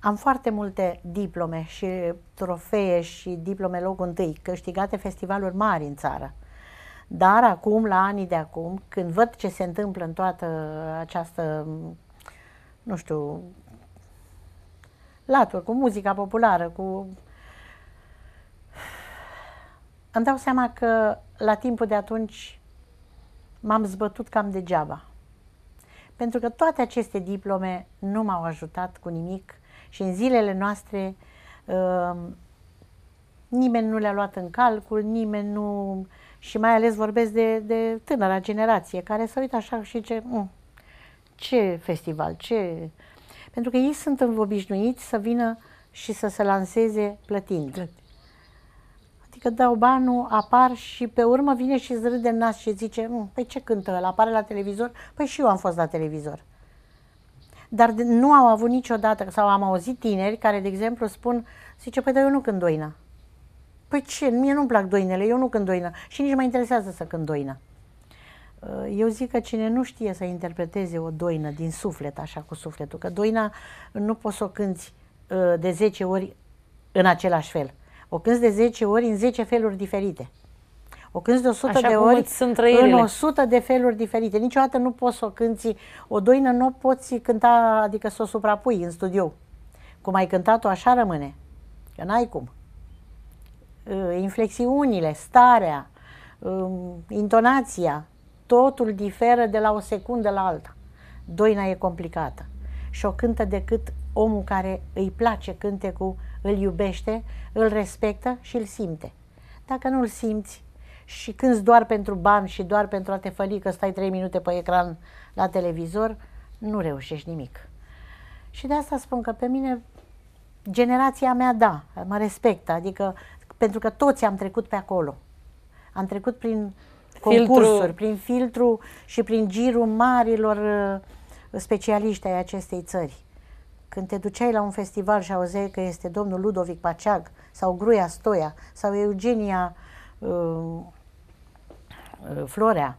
am foarte multe diplome și trofee și diplome loc întâi, câștigate festivaluri mari în țară. Dar acum, la anii de acum, când văd ce se întâmplă în toată această, nu știu, latură, cu muzica populară, cu... Îmi dau seama că la timpul de atunci m-am zbătut cam degeaba. Pentru că toate aceste diplome nu m-au ajutat cu nimic și în zilele noastre uh, nimeni nu le-a luat în calcul, nimeni nu... Și mai ales vorbesc de, de tânăra generație care se uită așa și ce, mm, ce festival, ce... Pentru că ei sunt obișnuiți să vină și să se lanseze plătind. plătind practică dau banul, apar și pe urmă vine și îți râde în nas și zice, mm, păi ce cântă ăla, apare la televizor? Păi și eu am fost la televizor. Dar nu au avut niciodată, sau am auzit tineri care, de exemplu, spun, zice, păi dar eu nu cânt doina. Păi ce, mie nu-mi plac doinele, eu nu cânt doina. și nici mă interesează să cânt doina. Uh, eu zic că cine nu știe să interpreteze o doină din suflet, așa cu sufletul, că doina nu poți să o cânti uh, de 10 ori în același fel. O cânți de 10 ori în 10 feluri diferite. O cânți de 100 Așa de ori sunt în 100 de feluri diferite. Niciodată nu poți să o cânti, o doină nu poți cânta, adică să o suprapui în studio. Cum ai cântat-o, așa rămâne. Că n-ai cum. Ă, inflexiunile, starea, ă, intonația, totul diferă de la o secundă la alta. Doina e complicată și o cântă decât omul care îi place cântecul îl iubește, îl respectă și îl simte. Dacă nu îl simți și când doar pentru bani și doar pentru a te făli că stai 3 minute pe ecran la televizor, nu reușești nimic. Și de asta spun că pe mine, generația mea, da, mă respectă, adică pentru că toți am trecut pe acolo. Am trecut prin concursuri, filtru. prin filtru și prin girul marilor uh, specialiști ai acestei țări. Când te duceai la un festival și auzeai că este domnul Ludovic Paceag sau Gruia Stoia sau Eugenia uh, uh, Florea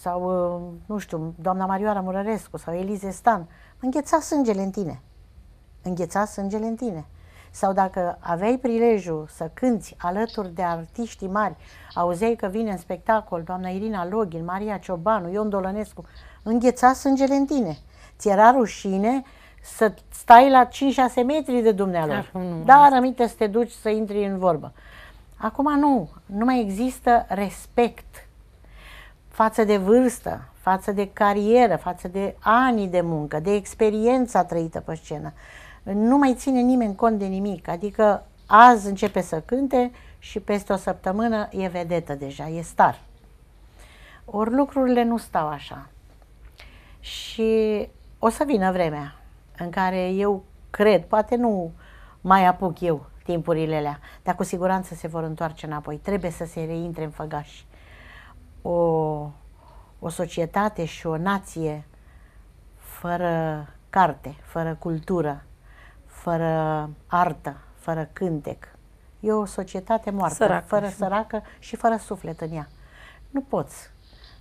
sau, uh, nu știu, doamna Marioara Murărescu sau Elize Stan, îngheța sângele în tine. Îngheța sângele în tine. Sau dacă aveai prilejul să cânți alături de artiștii mari, auzeai că vine în spectacol doamna Irina Login, Maria Ciobanu, Ion Dolănescu, îngheța sângele în tine. Ți era rușine să stai la 5-6 metri de dumnealor. Dar aminte să te duci să intri în vorbă. Acum nu, nu mai există respect față de vârstă, față de carieră, față de ani de muncă, de experiența trăită pe scenă. Nu mai ține nimeni cont de nimic, adică azi începe să cânte și peste o săptămână e vedetă deja, e star. Ori lucrurile nu stau așa. Și o să vină vremea în care eu cred, poate nu mai apuc eu timpurile alea, dar cu siguranță se vor întoarce înapoi. Trebuie să se reintre în făgași. O, o societate și o nație fără carte, fără cultură, fără artă, fără cântec. E o societate moartă, săracă. fără săracă și fără suflet în ea. Nu poți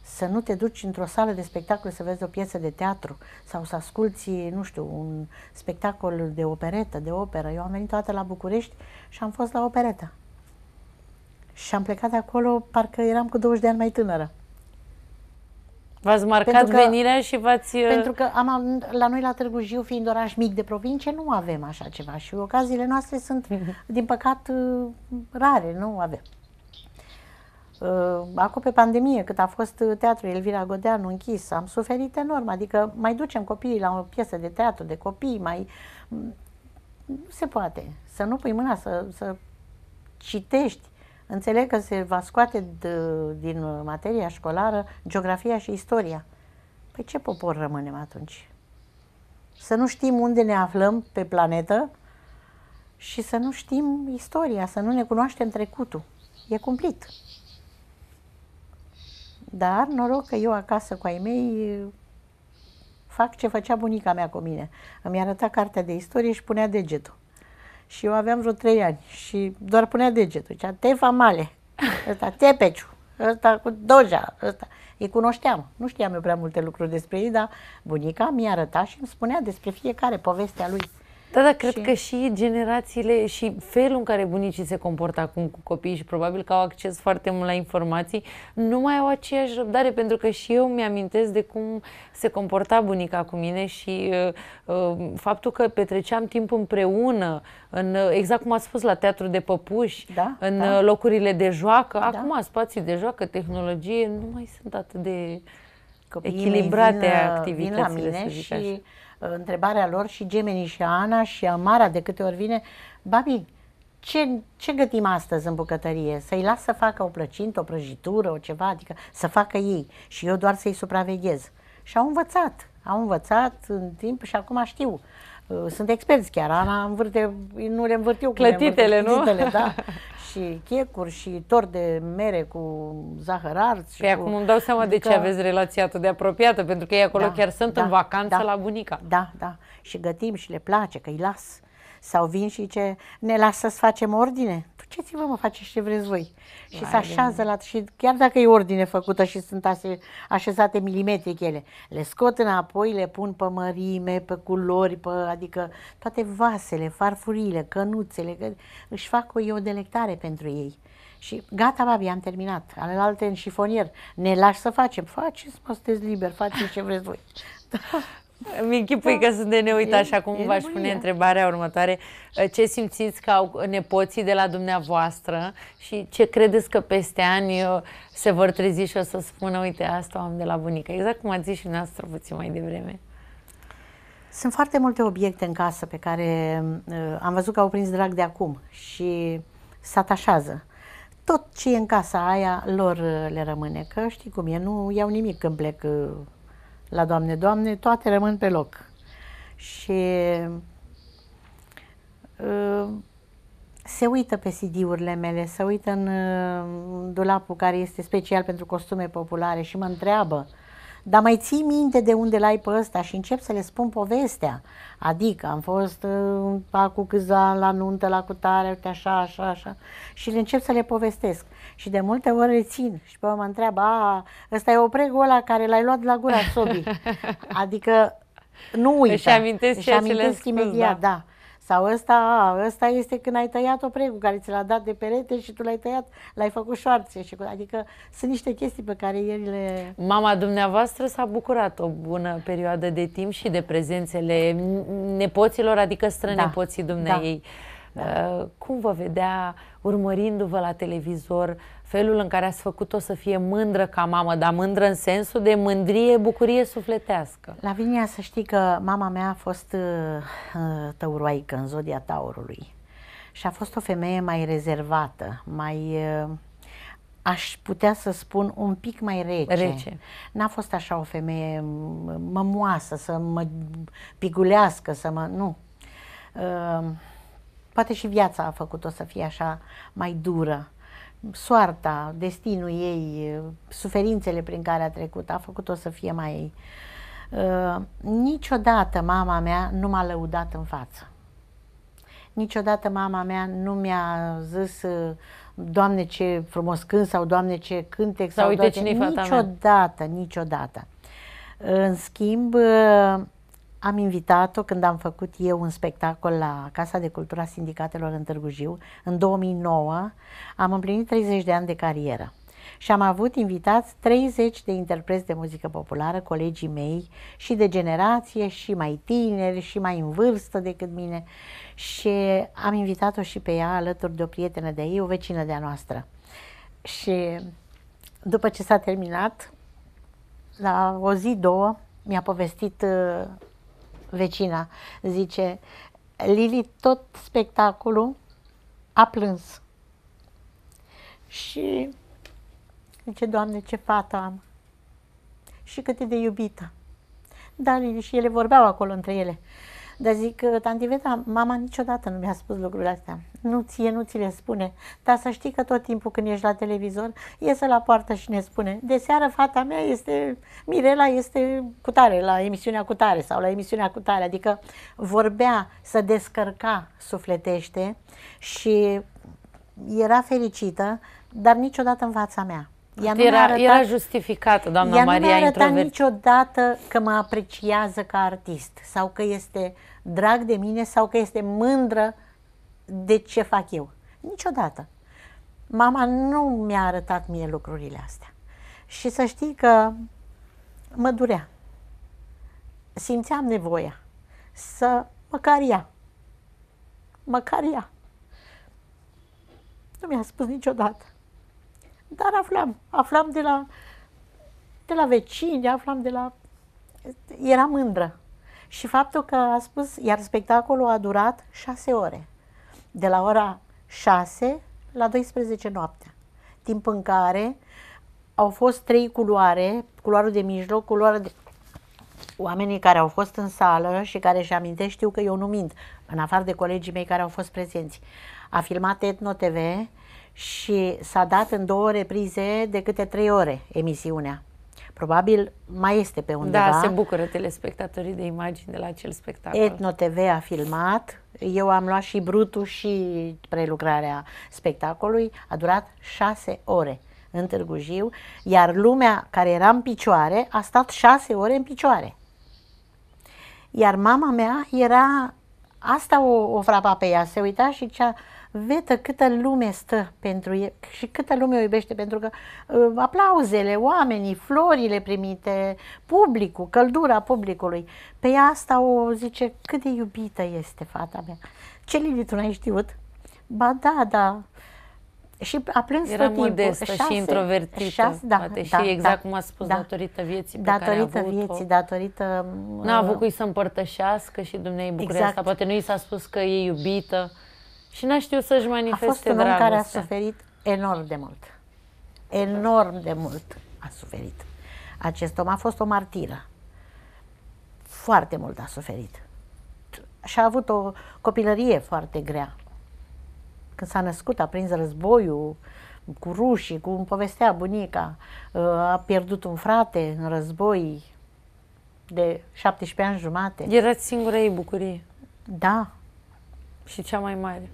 să nu te duci într-o sală de spectacol să vezi o piesă de teatru sau să asculti nu știu, un spectacol de operetă, de operă. Eu am venit toată la București și am fost la operetă. Și am plecat de acolo, parcă eram cu 20 de ani mai tânără. V-ați marcat că, venirea și v-ați... Uh, pentru că am, la noi la Târgu Jiu, fiind oraș mic de provincie, nu avem așa ceva și ocaziile noastre sunt, din păcat, uh, rare, nu avem. Uh, acum pe pandemie, cât a fost uh, teatrul Elvira Godeanu închis, am suferit enorm, adică mai ducem copiii la o piesă de teatru de copii, mai... Nu mm, se poate să nu pui mâna, să, să citești. Înțeleg că se va scoate de, din materia școlară geografia și istoria. Păi ce popor rămânem atunci? Să nu știm unde ne aflăm pe planetă și să nu știm istoria, să nu ne cunoaștem trecutul. E cumplit. Dar noroc că eu acasă cu ai mei fac ce făcea bunica mea cu mine. Îmi arăta cartea de istorie și punea degetul. Și eu aveam vreo trei ani și doar punea degetul. Cea Tefa Male, ăsta Tepeciu, ăsta cu Doja, ăsta. Îi cunoșteam, nu știam eu prea multe lucruri despre ei, dar bunica mi-a arătat și îmi spunea despre fiecare povestea lui. Da, dar cred și... că și generațiile și felul în care bunicii se comportă acum cu copiii și probabil că au acces foarte mult la informații, nu mai au aceeași răbdare, pentru că și eu mi-amintesc de cum se comporta bunica cu mine și uh, uh, faptul că petreceam timp împreună, în, uh, exact cum a spus, la teatru de păpuși, da, în da. Uh, locurile de joacă. Da. Acum spații de joacă, tehnologie, nu mai sunt atât de Copiii echilibrate vin, activitățile. Uh, vin la mine și... Așa Uh, întrebarea lor și gemenii și Ana și Amara de câte ori vine, Babi, ce, ce gătim astăzi în bucătărie? Să-i las să facă o plăcintă, o prăjitură, o ceva, adică să facă ei și eu doar să-i supraveghez. Și au învățat, au învățat în timp și acum știu. Uh, sunt experți chiar, Ana învârte, nu le învârt eu. Clătitele, învârte, nu? Clătitele, da. și checuri și tort de mere cu zahăr arț. Păi acum cu... îmi dau seama de ce adică- aveți relația atât de apropiată, pentru că ei acolo da, chiar sunt da, în vacanță da, la bunica. Da, da. Și gătim și le place că îi las. Sau vin și ce ne lasă să facem ordine? Duceți-vă, mă, faceți ce vreți voi. Și se așează la... Și chiar dacă e ordine făcută și sunt așezate milimetric ele, le scot înapoi, le pun pe mărime, pe culori, pe, adică toate vasele, farfurile, cănuțele, că își fac o, o delectare pentru ei. Și gata, babi, am terminat. Alelalte în șifonier. Ne lași să facem. Faceți, mă, sunteți liber, faceți ce vreți voi. Mi închipui că sunt de neuitat Așa cum v-aș pune întrebarea următoare. Uh, ce simțiți că au nepoții de la dumneavoastră și ce credeți că peste ani uh, se vor trezi și o să spună, uite, asta am de la bunica. Exact cum ați zis și noastră puțin mai devreme. Sunt foarte multe obiecte în casă pe care uh, am văzut că au prins drag de acum și se atașează. Tot ce e în casa aia lor uh, le rămâne, că știi cum e, nu iau nimic când plec uh, la Doamne, Doamne, toate rămân pe loc. Și uh, se uită pe CD-urile mele, se uită uh, în dulapul care este special pentru costume populare și mă întreabă uh, dar mai ții minte de unde l-ai pe ăsta și încep să le spun povestea. Adică am fost uh, cu câțiva ani la nuntă, la cutare, uite așa, așa, așa și le încep să le povestesc. Și de multe ori rețin și pe mă întreabă, a, ăsta e opregul ăla care l-ai luat de la gura sobii. Adică nu uită, Își amintesc, își amintesc imediat, da. da. Sau ăsta, ăsta este când ai tăiat o cu care ți l-a dat de perete și tu l-ai tăiat, l-ai făcut șoarțe. Și cu, adică sunt niște chestii pe care el le... Mama dumneavoastră s-a bucurat o bună perioadă de timp și de prezențele nepoților, adică strănepoții da, dumneai da, ei. Da. Uh, cum vă vedea urmărindu-vă la televizor, felul în care ați făcut-o să fie mândră ca mamă, dar mândră în sensul de mândrie, bucurie sufletească. La Vinia să știi că mama mea a fost uh, uh tăuroaică în zodia taurului și a fost o femeie mai rezervată, mai... Uh, aș putea să spun un pic mai rece. rece. N-a fost așa o femeie mămoasă, să mă pigulească, să mă... Nu. Uh, Poate și viața a făcut-o să fie așa mai dură. Soarta, destinul ei, suferințele prin care a trecut, a făcut-o să fie mai... Uh, niciodată mama mea nu m-a lăudat în față. Niciodată mama mea nu mi-a zis uh, Doamne ce frumos cânt sau Doamne ce cântec sau, sau uite cine niciodată, niciodată. În schimb, uh, am invitat-o când am făcut eu un spectacol la Casa de Cultura Sindicatelor în Târgu Jiu. În 2009 am împlinit 30 de ani de carieră și am avut invitați 30 de interpreți de muzică populară, colegii mei și de generație și mai tineri și mai în vârstă decât mine și am invitat-o și pe ea alături de o prietenă de ei, o vecină de-a noastră. Și după ce s-a terminat, la o zi, două, mi-a povestit uh, vecina, zice, Lili tot spectacolul a plâns. Și zice, Doamne, ce fată am! Și cât de iubită! dar și ele vorbeau acolo între ele. Dar zic, uh, Tantiveta, mama niciodată nu mi-a spus lucrurile astea. Nu ție, nu ți le spune. Dar să știi că tot timpul când ești la televizor, iese la poartă și ne spune. De seară fata mea este, Mirela este cu tare, la emisiunea cu tare sau la emisiunea cu tare. Adică vorbea să descărca sufletește și era fericită, dar niciodată în fața mea. Ea era, arătat, era justificată, doamna ea Maria nu arătat niciodată că mă apreciază ca artist sau că este drag de mine sau că este mândră de ce fac eu. Niciodată. Mama nu mi-a arătat mie lucrurile astea. Și să știi că mă durea. Simțeam nevoia să, măcar ea, măcar ea. Nu mi-a spus niciodată. Dar aflam, aflam de la, de la vecini, aflam de la... Era mândră. Și faptul că a spus, iar spectacolul a durat șase ore. De la ora 6 la 12 noaptea. Timp în care au fost trei culoare, culoarul de mijloc, culoarea de... Oamenii care au fost în sală și care își amintesc știu că eu nu mint, în afară de colegii mei care au fost prezenți. A filmat Etno TV, și s-a dat în două reprize de câte trei ore emisiunea. Probabil mai este pe undeva. Da, se bucură telespectatorii de imagini de la acel spectacol. Etno TV a filmat, eu am luat și brutul și prelucrarea spectacolului, a durat șase ore în Târgu Jiu, iar lumea care era în picioare a stat șase ore în picioare. Iar mama mea era, asta o, o frapa pe ea, se uita și cea vetă câtă lume stă pentru el și câtă lume o iubește, pentru că uh, aplauzele, oamenii, florile primite, publicul, căldura publicului, pe ea asta o zice cât de iubită este fata mea. Ce Lili, tu n-ai știut? Ba da, da. Și a plâns Era tot modestă Șase, și introvertită, șase, da, poate, și da, exact da, cum a spus, da, datorită vieții pe datorită care a avut vieții, datorită... N-a avut uh, cui să împărtășească și dumnei bucuria exact. asta, poate nu i s-a spus că e iubită. Și n-a știut să-și manifeste A fost un dragostea. om care a suferit enorm de mult. Enorm de mult a suferit. Acest om a fost o martiră. Foarte mult a suferit. Și a avut o copilărie foarte grea. Când s-a născut, a prins războiul cu rușii, cu un povestea bunica. Uh, a pierdut un frate în război de 17 ani jumate. Erați singura ei bucurie. Da. Și cea mai mare.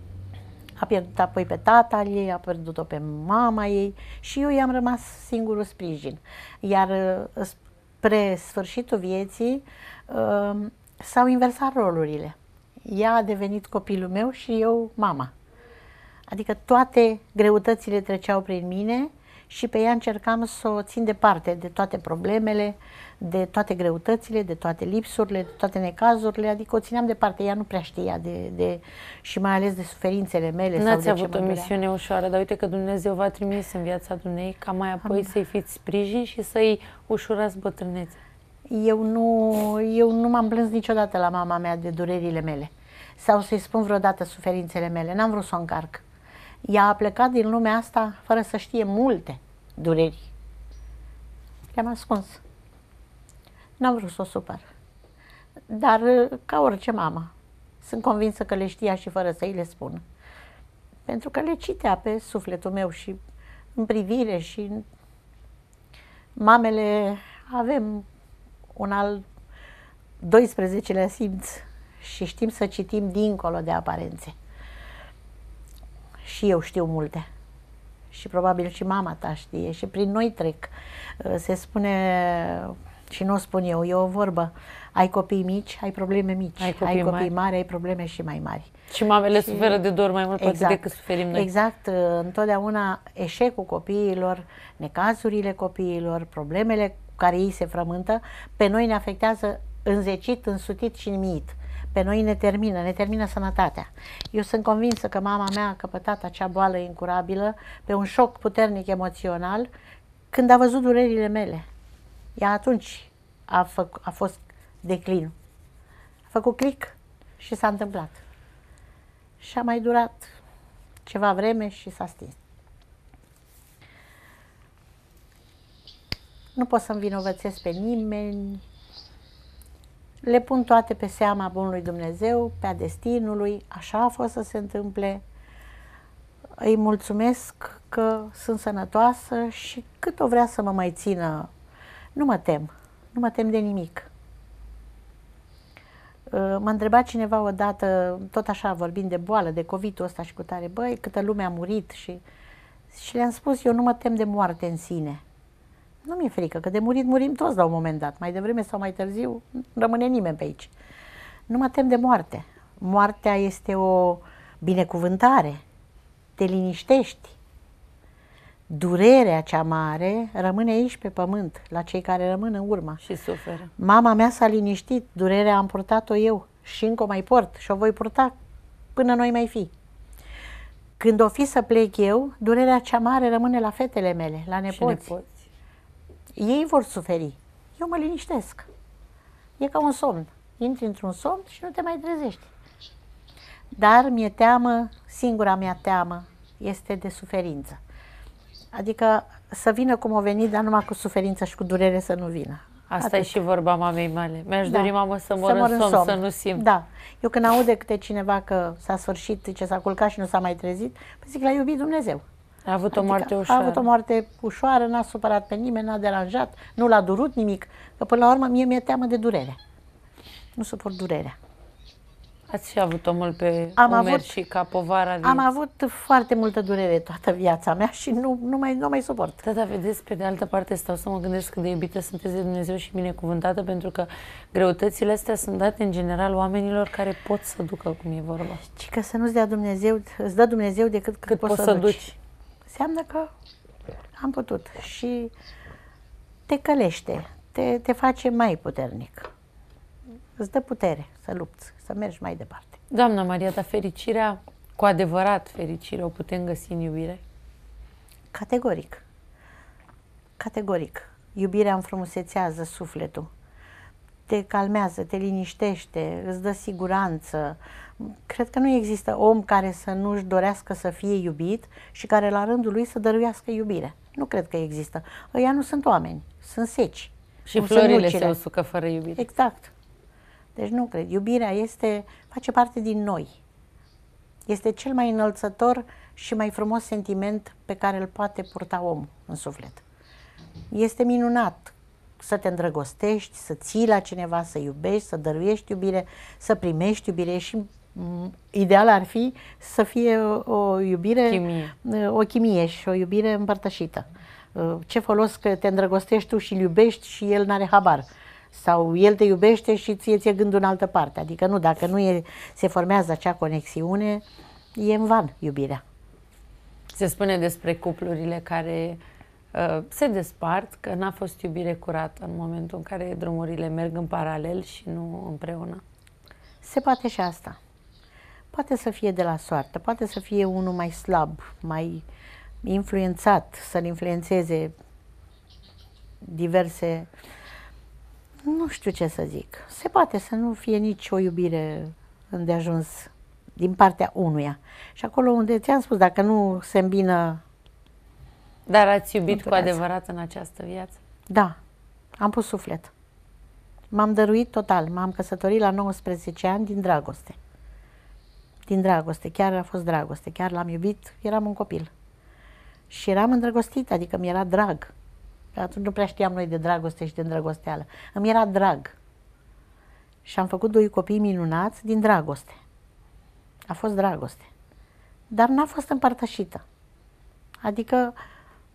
A pierdut apoi pe tatăl ei, a pierdut-o pe mama ei și eu i-am rămas singurul sprijin. Iar uh, spre sfârșitul vieții uh, s-au inversat rolurile. Ea a devenit copilul meu și eu mama. Adică toate greutățile treceau prin mine, și pe ea încercam să o țin departe de toate problemele, de toate greutățile, de toate lipsurile, de toate necazurile, adică o țineam departe, ea nu prea știa de, de și mai ales de suferințele mele. N-ați avut o misiune ușoară, dar uite că Dumnezeu v-a trimis în viața dumnei ca mai apoi Am... să-i fiți sprijin și să-i ușurați bătrânețe. Eu nu, eu nu m-am plâns niciodată la mama mea de durerile mele sau să-i spun vreodată suferințele mele, n-am vrut să o încarc ea a plecat din lumea asta fără să știe multe dureri. Le-am ascuns. N-am vrut să o supăr. Dar ca orice mama, sunt convinsă că le știa și fără să îi le spun. Pentru că le citea pe sufletul meu și în privire și mamele avem un al 12-lea simț și știm să citim dincolo de aparențe și eu știu multe și probabil și mama ta știe și prin noi trec. Uh, se spune și nu o spun eu, e o vorbă. Ai copii mici, ai probleme mici. Ai copii, ai copii mari. mari, ai probleme și mai mari. Și mamele și... suferă de dor mai mult exact, poate decât suferim noi. Exact. Uh, întotdeauna eșecul copiilor, necazurile copiilor, problemele cu care ei se frământă, pe noi ne afectează înzecit, însutit și înmiit pe noi ne termină, ne termină sănătatea. Eu sunt convinsă că mama mea a căpătat acea boală incurabilă pe un șoc puternic emoțional când a văzut durerile mele. Ea atunci a, făc, a fost declinul. A făcut clic și s-a întâmplat. Și a mai durat ceva vreme și s-a stins. Nu pot să-mi vinovățesc pe nimeni, le pun toate pe seama Bunului Dumnezeu, pe a destinului, așa a fost să se întâmple. Îi mulțumesc că sunt sănătoasă și cât o vrea să mă mai țină, nu mă tem, nu mă tem de nimic. Uh, m-a întrebat cineva odată, tot așa vorbind de boală, de covid ăsta și cu tare, băi, câtă lume a murit și, și le-am spus, eu nu mă tem de moarte în sine nu mi-e frică, că de murit murim toți la un moment dat. Mai devreme sau mai târziu rămâne nimeni pe aici. Nu mă tem de moarte. Moartea este o binecuvântare. Te liniștești. Durerea cea mare rămâne aici pe pământ, la cei care rămân în urmă. Și suferă. Mama mea s-a liniștit, durerea am purtat-o eu și încă o mai port și o voi purta până noi mai fi. Când o fi să plec eu, durerea cea mare rămâne la fetele mele, la nepoți. Și nepoți. Ei vor suferi. Eu mă liniștesc. E ca un somn. Intri într-un somn și nu te mai trezești. Dar mi-e teamă, singura mea teamă este de suferință. Adică să vină cum o venit, dar numai cu suferință și cu durere să nu vină. Asta Atât. e și vorba mamei mele. Mi-aș da. dori, mamă, să mor, să mor în, somn, somn, să nu simt. Da. Eu când aude câte cineva că s-a sfârșit, ce s-a culcat și nu s-a mai trezit, păi zic, l-a iubit Dumnezeu. A avut adică o moarte ușoară. A avut o moarte ușoară, n-a supărat pe nimeni, n-a deranjat, nu l-a durut nimic. Că până la urmă mie mi-e teamă de durere. Nu suport durerea. Ați și avut-o mult pe am umeri avut, și ca povara din... Am avut foarte multă durere toată viața mea și nu, nu, mai, nu mai suport. Da, da, vedeți, pe de altă parte stau să mă gândesc cât de iubită sunteți de Dumnezeu și binecuvântată, pentru că greutățile astea sunt date în general oamenilor care pot să ducă cum e vorba. Și că să nu-ți dea Dumnezeu, îți dă Dumnezeu decât cât, cât poți, poți să duci. duci înseamnă că am putut și te călește, te, te face mai puternic. Îți dă putere să lupți, să mergi mai departe. Doamna Maria, dar fericirea, cu adevărat fericirea, o putem găsi în iubire? Categoric. Categoric. Iubirea înfrumusețează sufletul te calmează, te liniștește, îți dă siguranță. Cred că nu există om care să nu-și dorească să fie iubit și care la rândul lui să dăruiască iubire. Nu cred că există. Ăia nu sunt oameni, sunt seci. Și florile se usucă fără iubire. Exact. Deci nu cred. Iubirea este, face parte din noi. Este cel mai înălțător și mai frumos sentiment pe care îl poate purta omul în suflet. Este minunat să te îndrăgostești, să ții la cineva, să iubești, să dăruiești iubire, să primești iubire și mm, ideal ar fi să fie o iubire, chimie. Mm, o chimie și o iubire împărtășită. Uh, ce folos că te îndrăgostești tu și îl iubești și el n-are habar sau el te iubește și ție ți-e gândul în altă parte. Adică nu, dacă nu e, se formează acea conexiune, e în van iubirea. Se spune despre cuplurile care Uh, se despart, că n-a fost iubire curată în momentul în care drumurile merg în paralel și nu împreună. Se poate și asta. Poate să fie de la soartă, poate să fie unul mai slab, mai influențat, să-l influențeze diverse... Nu știu ce să zic. Se poate să nu fie nici o iubire îndeajuns din partea unuia. Și acolo unde ți-am spus, dacă nu se îmbină dar ați iubit cu adevărat în această viață? Da, am pus suflet. M-am dăruit total, m-am căsătorit la 19 ani din dragoste. Din dragoste, chiar a fost dragoste, chiar l-am iubit, eram un copil. Și eram îndrăgostit, adică mi era drag. atunci nu prea știam noi de dragoste și de îndrăgosteală. Îmi era drag. Și am făcut doi copii minunați din dragoste. A fost dragoste. Dar n-a fost împărtășită. Adică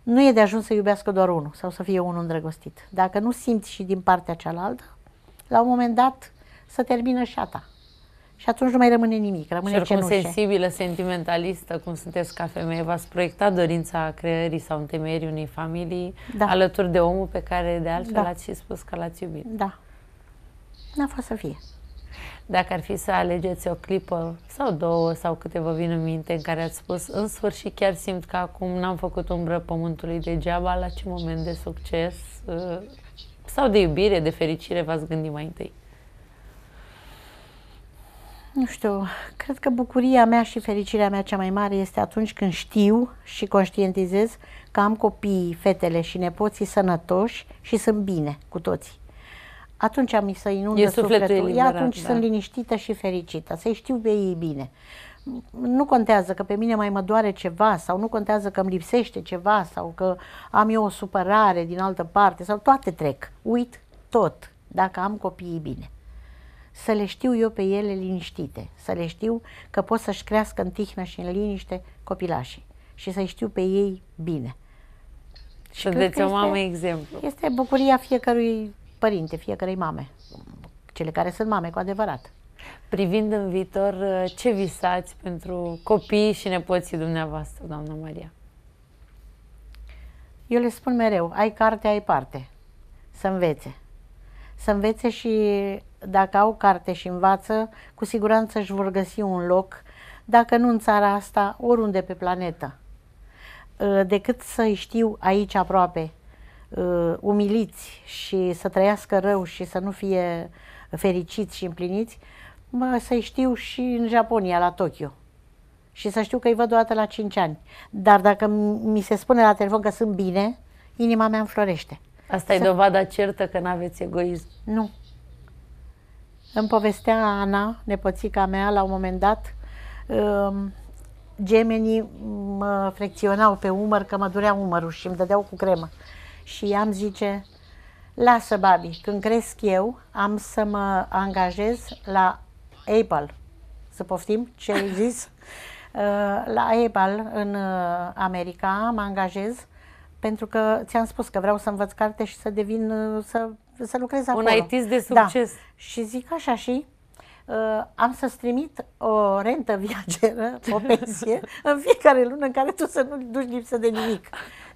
nu e de ajuns să iubească doar unul sau să fie unul îndrăgostit. Dacă nu simți și din partea cealaltă, la un moment dat să termină și ata. Și atunci nu mai rămâne nimic, rămâne și oricum sensibilă, sentimentalistă, cum sunteți ca femeie, v-ați proiectat dorința creării sau întemeierii unei familii da. alături de omul pe care de altfel da. l-ați și spus că l-ați iubit. Da. N-a fost să fie. Dacă ar fi să alegeți o clipă sau două sau câte vă vin în minte în care ați spus în sfârșit chiar simt că acum n-am făcut umbră pământului degeaba, la ce moment de succes uh, sau de iubire, de fericire v-ați gândit mai întâi? nu știu, cred că bucuria mea și fericirea mea cea mai mare este atunci când știu și conștientizez că am copiii, fetele și nepoții sănătoși și sunt bine cu toții atunci mi se inundă e sufletul, sufletul eliberat, atunci da. sunt liniștită și fericită, să-i știu pe ei bine. Nu contează că pe mine mai mă doare ceva sau nu contează că îmi lipsește ceva sau că am eu o supărare din altă parte sau toate trec, uit tot dacă am copiii bine. Să le știu eu pe ele liniștite, să le știu că pot să-și crească în tihnă și în liniște copilașii și să-i știu pe ei bine. Și Sunteți o mamă este, exemplu. Este bucuria fiecărui părinte, fiecarei mame, cele care sunt mame cu adevărat. Privind în viitor, uh, ce visați pentru copii și nepoții dumneavoastră, doamna Maria? Eu le spun mereu, ai carte, ai parte, să învețe. Să învețe și dacă au carte și învață, cu siguranță își vor găsi un loc, dacă nu în țara asta, oriunde pe planetă. Uh, decât să-i știu aici aproape, uh, umiliți și să trăiască rău și să nu fie fericiți și împliniți, mă, să-i știu și în Japonia, la Tokyo. Și să știu că îi văd o dată la 5 ani. Dar dacă mi se spune la telefon că sunt bine, inima mea înflorește. Asta să... e dovada certă că nu aveți egoism. Nu. Îmi povestea Ana, nepoțica mea, la un moment dat, um, gemenii mă frecționau pe umăr că mă durea umărul și îmi dădeau cu cremă și ea îmi zice, lasă babi, când cresc eu am să mă angajez la Apple, să poftim ce ai zis, uh, la Apple în uh, America mă angajez pentru că ți-am spus că vreau să învăț carte și să devin, uh, să, să lucrez acolo. Un it de da. succes. Da. Și zic așa și uh, am să-ți trimit o rentă viageră, o pensie, în fiecare lună în care tu să nu duci lipsă de nimic.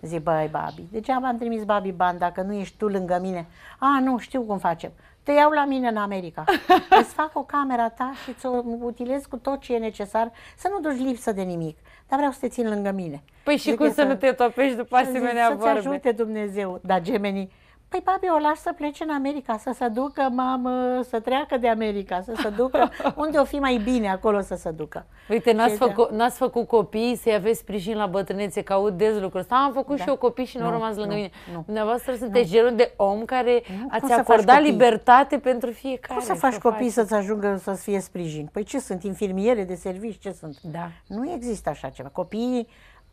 Zic, băi, Babi, degeaba am trimis Babi bani dacă nu ești tu lângă mine. A, nu, știu cum facem. Te iau la mine în America. Îți fac o camera ta și ți-o utilez cu tot ce e necesar să nu duci lipsă de nimic. Dar vreau să te țin lângă mine. Păi și de cum să nu te topești după asemenea zis, vorbe? Să-ți ajute Dumnezeu. Dar gemenii Păi, babi, o las să plece în America, să se ducă, mamă, să treacă de America, să se ducă. Unde o fi mai bine acolo să se ducă. Uite, n-ați, făcu- n-ați făcut copii să-i aveți sprijin la bătrânețe, că aud des lucrul ăsta. Am făcut da. și eu copii și nu au rămas lângă nu, mine. Nu. Dumneavoastră sunteți genul de om care nu, ați acordat libertate pentru fiecare. Cum să faci să copii faci? să-ți ajungă să fie sprijin? Păi ce sunt, infirmiere de servici, ce sunt? Da. Nu există așa ceva. Copiii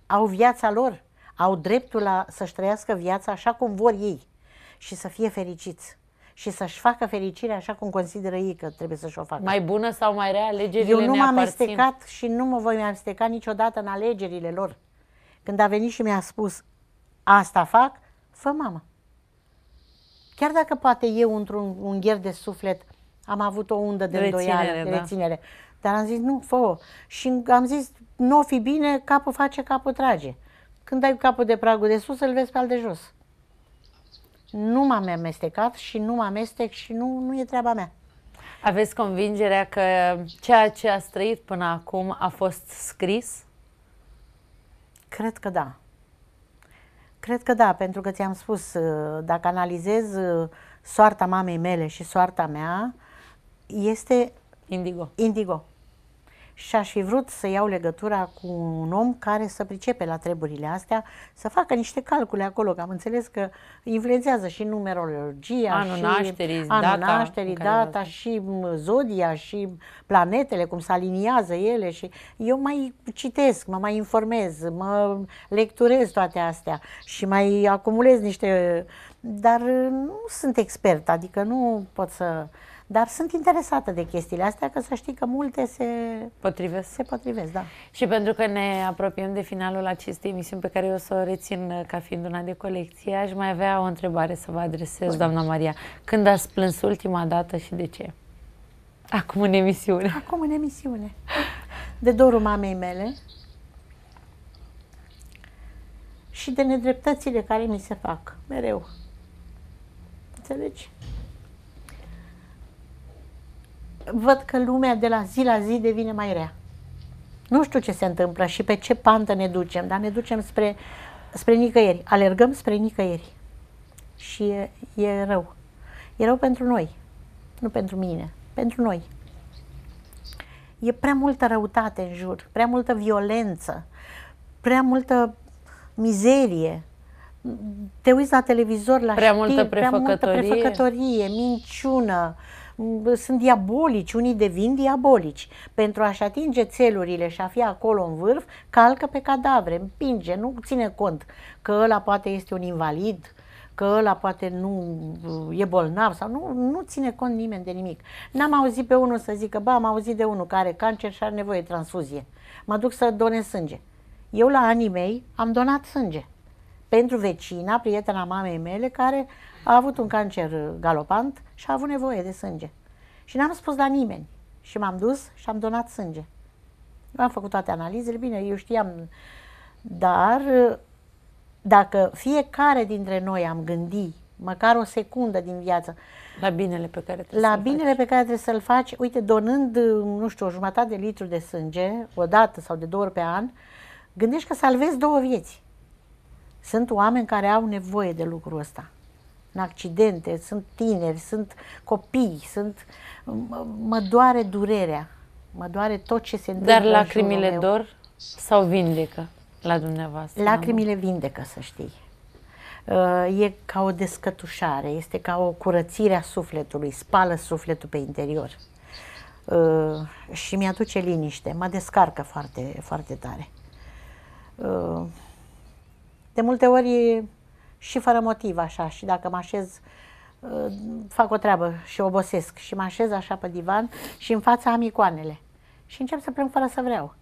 au viața lor, au dreptul la, să-și trăiască viața așa cum vor ei și să fie fericiți și să-și facă fericirea așa cum consideră ei că trebuie să-și o facă. Mai bună sau mai rea alegerile Eu nu m-am amestecat și nu mă voi amesteca niciodată în alegerile lor. Când a venit și mi-a spus asta fac, fă mamă. Chiar dacă poate eu într-un ungher de suflet am avut o undă de îndoială, de da. reținere, dar am zis nu, fă o Și am zis, nu o fi bine, capul face, capul trage. Când ai capul de pragul de sus, îl vezi pe al de jos nu m-am amestecat și nu mă amestec și nu, nu e treaba mea. Aveți convingerea că ceea ce a trăit până acum a fost scris? Cred că da. Cred că da, pentru că ți-am spus, uh, dacă analizez uh, soarta mamei mele și soarta mea, este... Indigo. Indigo și aș fi vrut să iau legătura cu un om care să pricepe la treburile astea, să facă niște calcule acolo, că am înțeles că influențează și numerologia, anul și nașterii, anul data, nașterii, data și zodia și planetele, cum se aliniază ele și eu mai citesc, mă mai informez, mă lecturez toate astea și mai acumulez niște dar nu sunt expert, adică nu pot să dar sunt interesată de chestiile astea, că să știi că multe se potrivesc. Se potrivesc, da. Și pentru că ne apropiem de finalul acestei emisiuni pe care eu o să o rețin uh, ca fiind una de colecție, aș mai avea o întrebare să vă adresez, Bun. doamna Maria. Când ați plâns ultima dată și de ce? Acum în emisiune. Acum în emisiune. De dorul mamei mele și de nedreptățile care mi se fac mereu. Înțelegi? văd că lumea de la zi la zi devine mai rea. Nu știu ce se întâmplă și pe ce pantă ne ducem, dar ne ducem spre, spre nicăieri. Alergăm spre nicăieri. Și e, e rău. E rău pentru noi, nu pentru mine, pentru noi. E prea multă răutate în jur, prea multă violență, prea multă mizerie. Te uiți la televizor, la prea știri, multă prea multă prefăcătorie, minciună. Uh, sunt diabolici, unii devin diabolici. Pentru a-și atinge țelurile și a fi acolo în vârf, calcă pe cadavre, împinge, nu ține cont că ăla poate este un invalid, că ăla poate nu e bolnav sau nu, nu ține cont nimeni de nimic. N-am auzit pe unul să zică, ba, am auzit de unul care are cancer și are nevoie de transfuzie. Mă duc să donez sânge. Eu la anii mei am donat sânge pentru vecina, prietena mamei mele, care a avut un cancer uh, galopant și a avut nevoie de sânge. Și n-am spus la nimeni. Și m-am dus și am donat sânge. Eu am făcut toate analizele, bine, eu știam, dar uh, dacă fiecare dintre noi am gândit măcar o secundă din viață. La binele pe care trebuie La binele faci. pe care trebuie să-l faci, uite, donând, uh, nu știu, o jumătate de litru de sânge, o dată sau de două ori pe an, gândești că salvezi două vieți. Sunt oameni care au nevoie de lucrul ăsta în accidente, sunt tineri, sunt copii, sunt... Mă doare durerea, mă doare tot ce se întâmplă Dar lacrimile în dor sau vindecă la dumneavoastră? Lacrimile vindecă, să știi. Uh, e ca o descătușare, este ca o curățire a sufletului, spală sufletul pe interior. Uh, și mi-aduce liniște, mă descarcă foarte, foarte tare. Uh, de multe ori și fără motiv așa și dacă mă așez uh, fac o treabă și obosesc și mă așez așa pe divan și în fața am icoanele și încep să plâng fără să vreau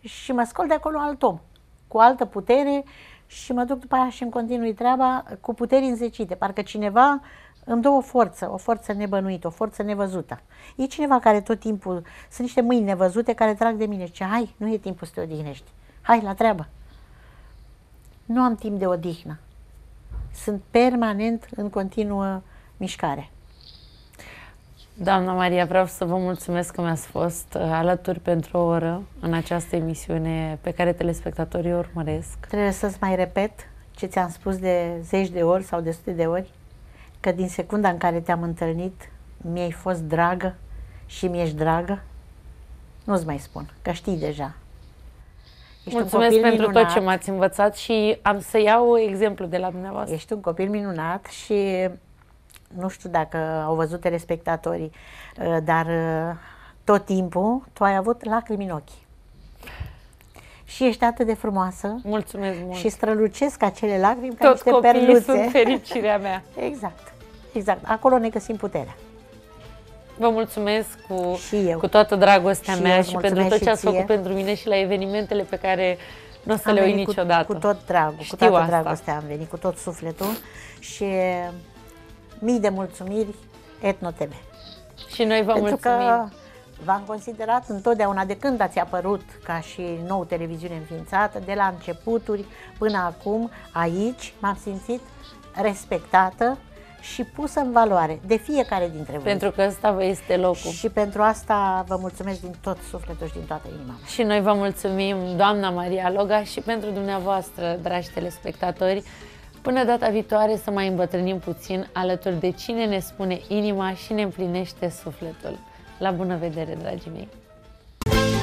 și mă scol de acolo alt om cu altă putere și mă duc după aia și îmi continui treaba cu puteri înzecite, parcă cineva îmi dă o forță, o forță nebănuită, o forță nevăzută. E cineva care tot timpul, sunt niște mâini nevăzute care trag de mine și hai, nu e timpul să te odihnești, hai la treabă. Nu am timp de odihnă, sunt permanent în continuă mișcare. Doamna Maria, vreau să vă mulțumesc că mi-ați fost uh, alături pentru o oră în această emisiune pe care telespectatorii o urmăresc. Trebuie să-ți mai repet ce ți-am spus de zeci de ori sau de sute de ori, că din secunda în care te-am întâlnit, mi-ai fost dragă și mi-ești dragă. Nu-ți mai spun, că știi deja. Ești Mulțumesc pentru minunat. tot ce m-ați învățat și am să iau exemplu de la dumneavoastră. Ești un copil minunat și nu știu dacă au văzut telespectatorii, uh, dar uh, tot timpul tu ai avut lacrimi în ochi. Și ești atât de frumoasă. Mulțumesc mult. Și strălucesc acele lacrimi ca niște copiii sunt fericirea mea. exact. Exact. Acolo ne găsim puterea. Vă mulțumesc cu, cu toată dragostea și mea și pentru tot ce ați făcut pentru mine și la evenimentele pe care nu o să am le uit niciodată. Cu, cu tot dragul, cu toată asta. dragostea am venit, cu tot sufletul și mii de mulțumiri etnoteme. Și noi vă pentru mulțumim. Că V-am considerat întotdeauna de când ați apărut ca și nou televiziune înființată, de la începuturi până acum, aici, m-am simțit respectată, și pusă în valoare de fiecare dintre voi. Pentru că asta vă este locul. Și pentru asta vă mulțumesc din tot sufletul și din toată inima. Și noi vă mulțumim, doamna Maria Loga, și pentru dumneavoastră, dragi telespectatori. Până data viitoare să mai îmbătrânim puțin alături de cine ne spune inima și ne împlinește sufletul. La bună vedere, dragii mei!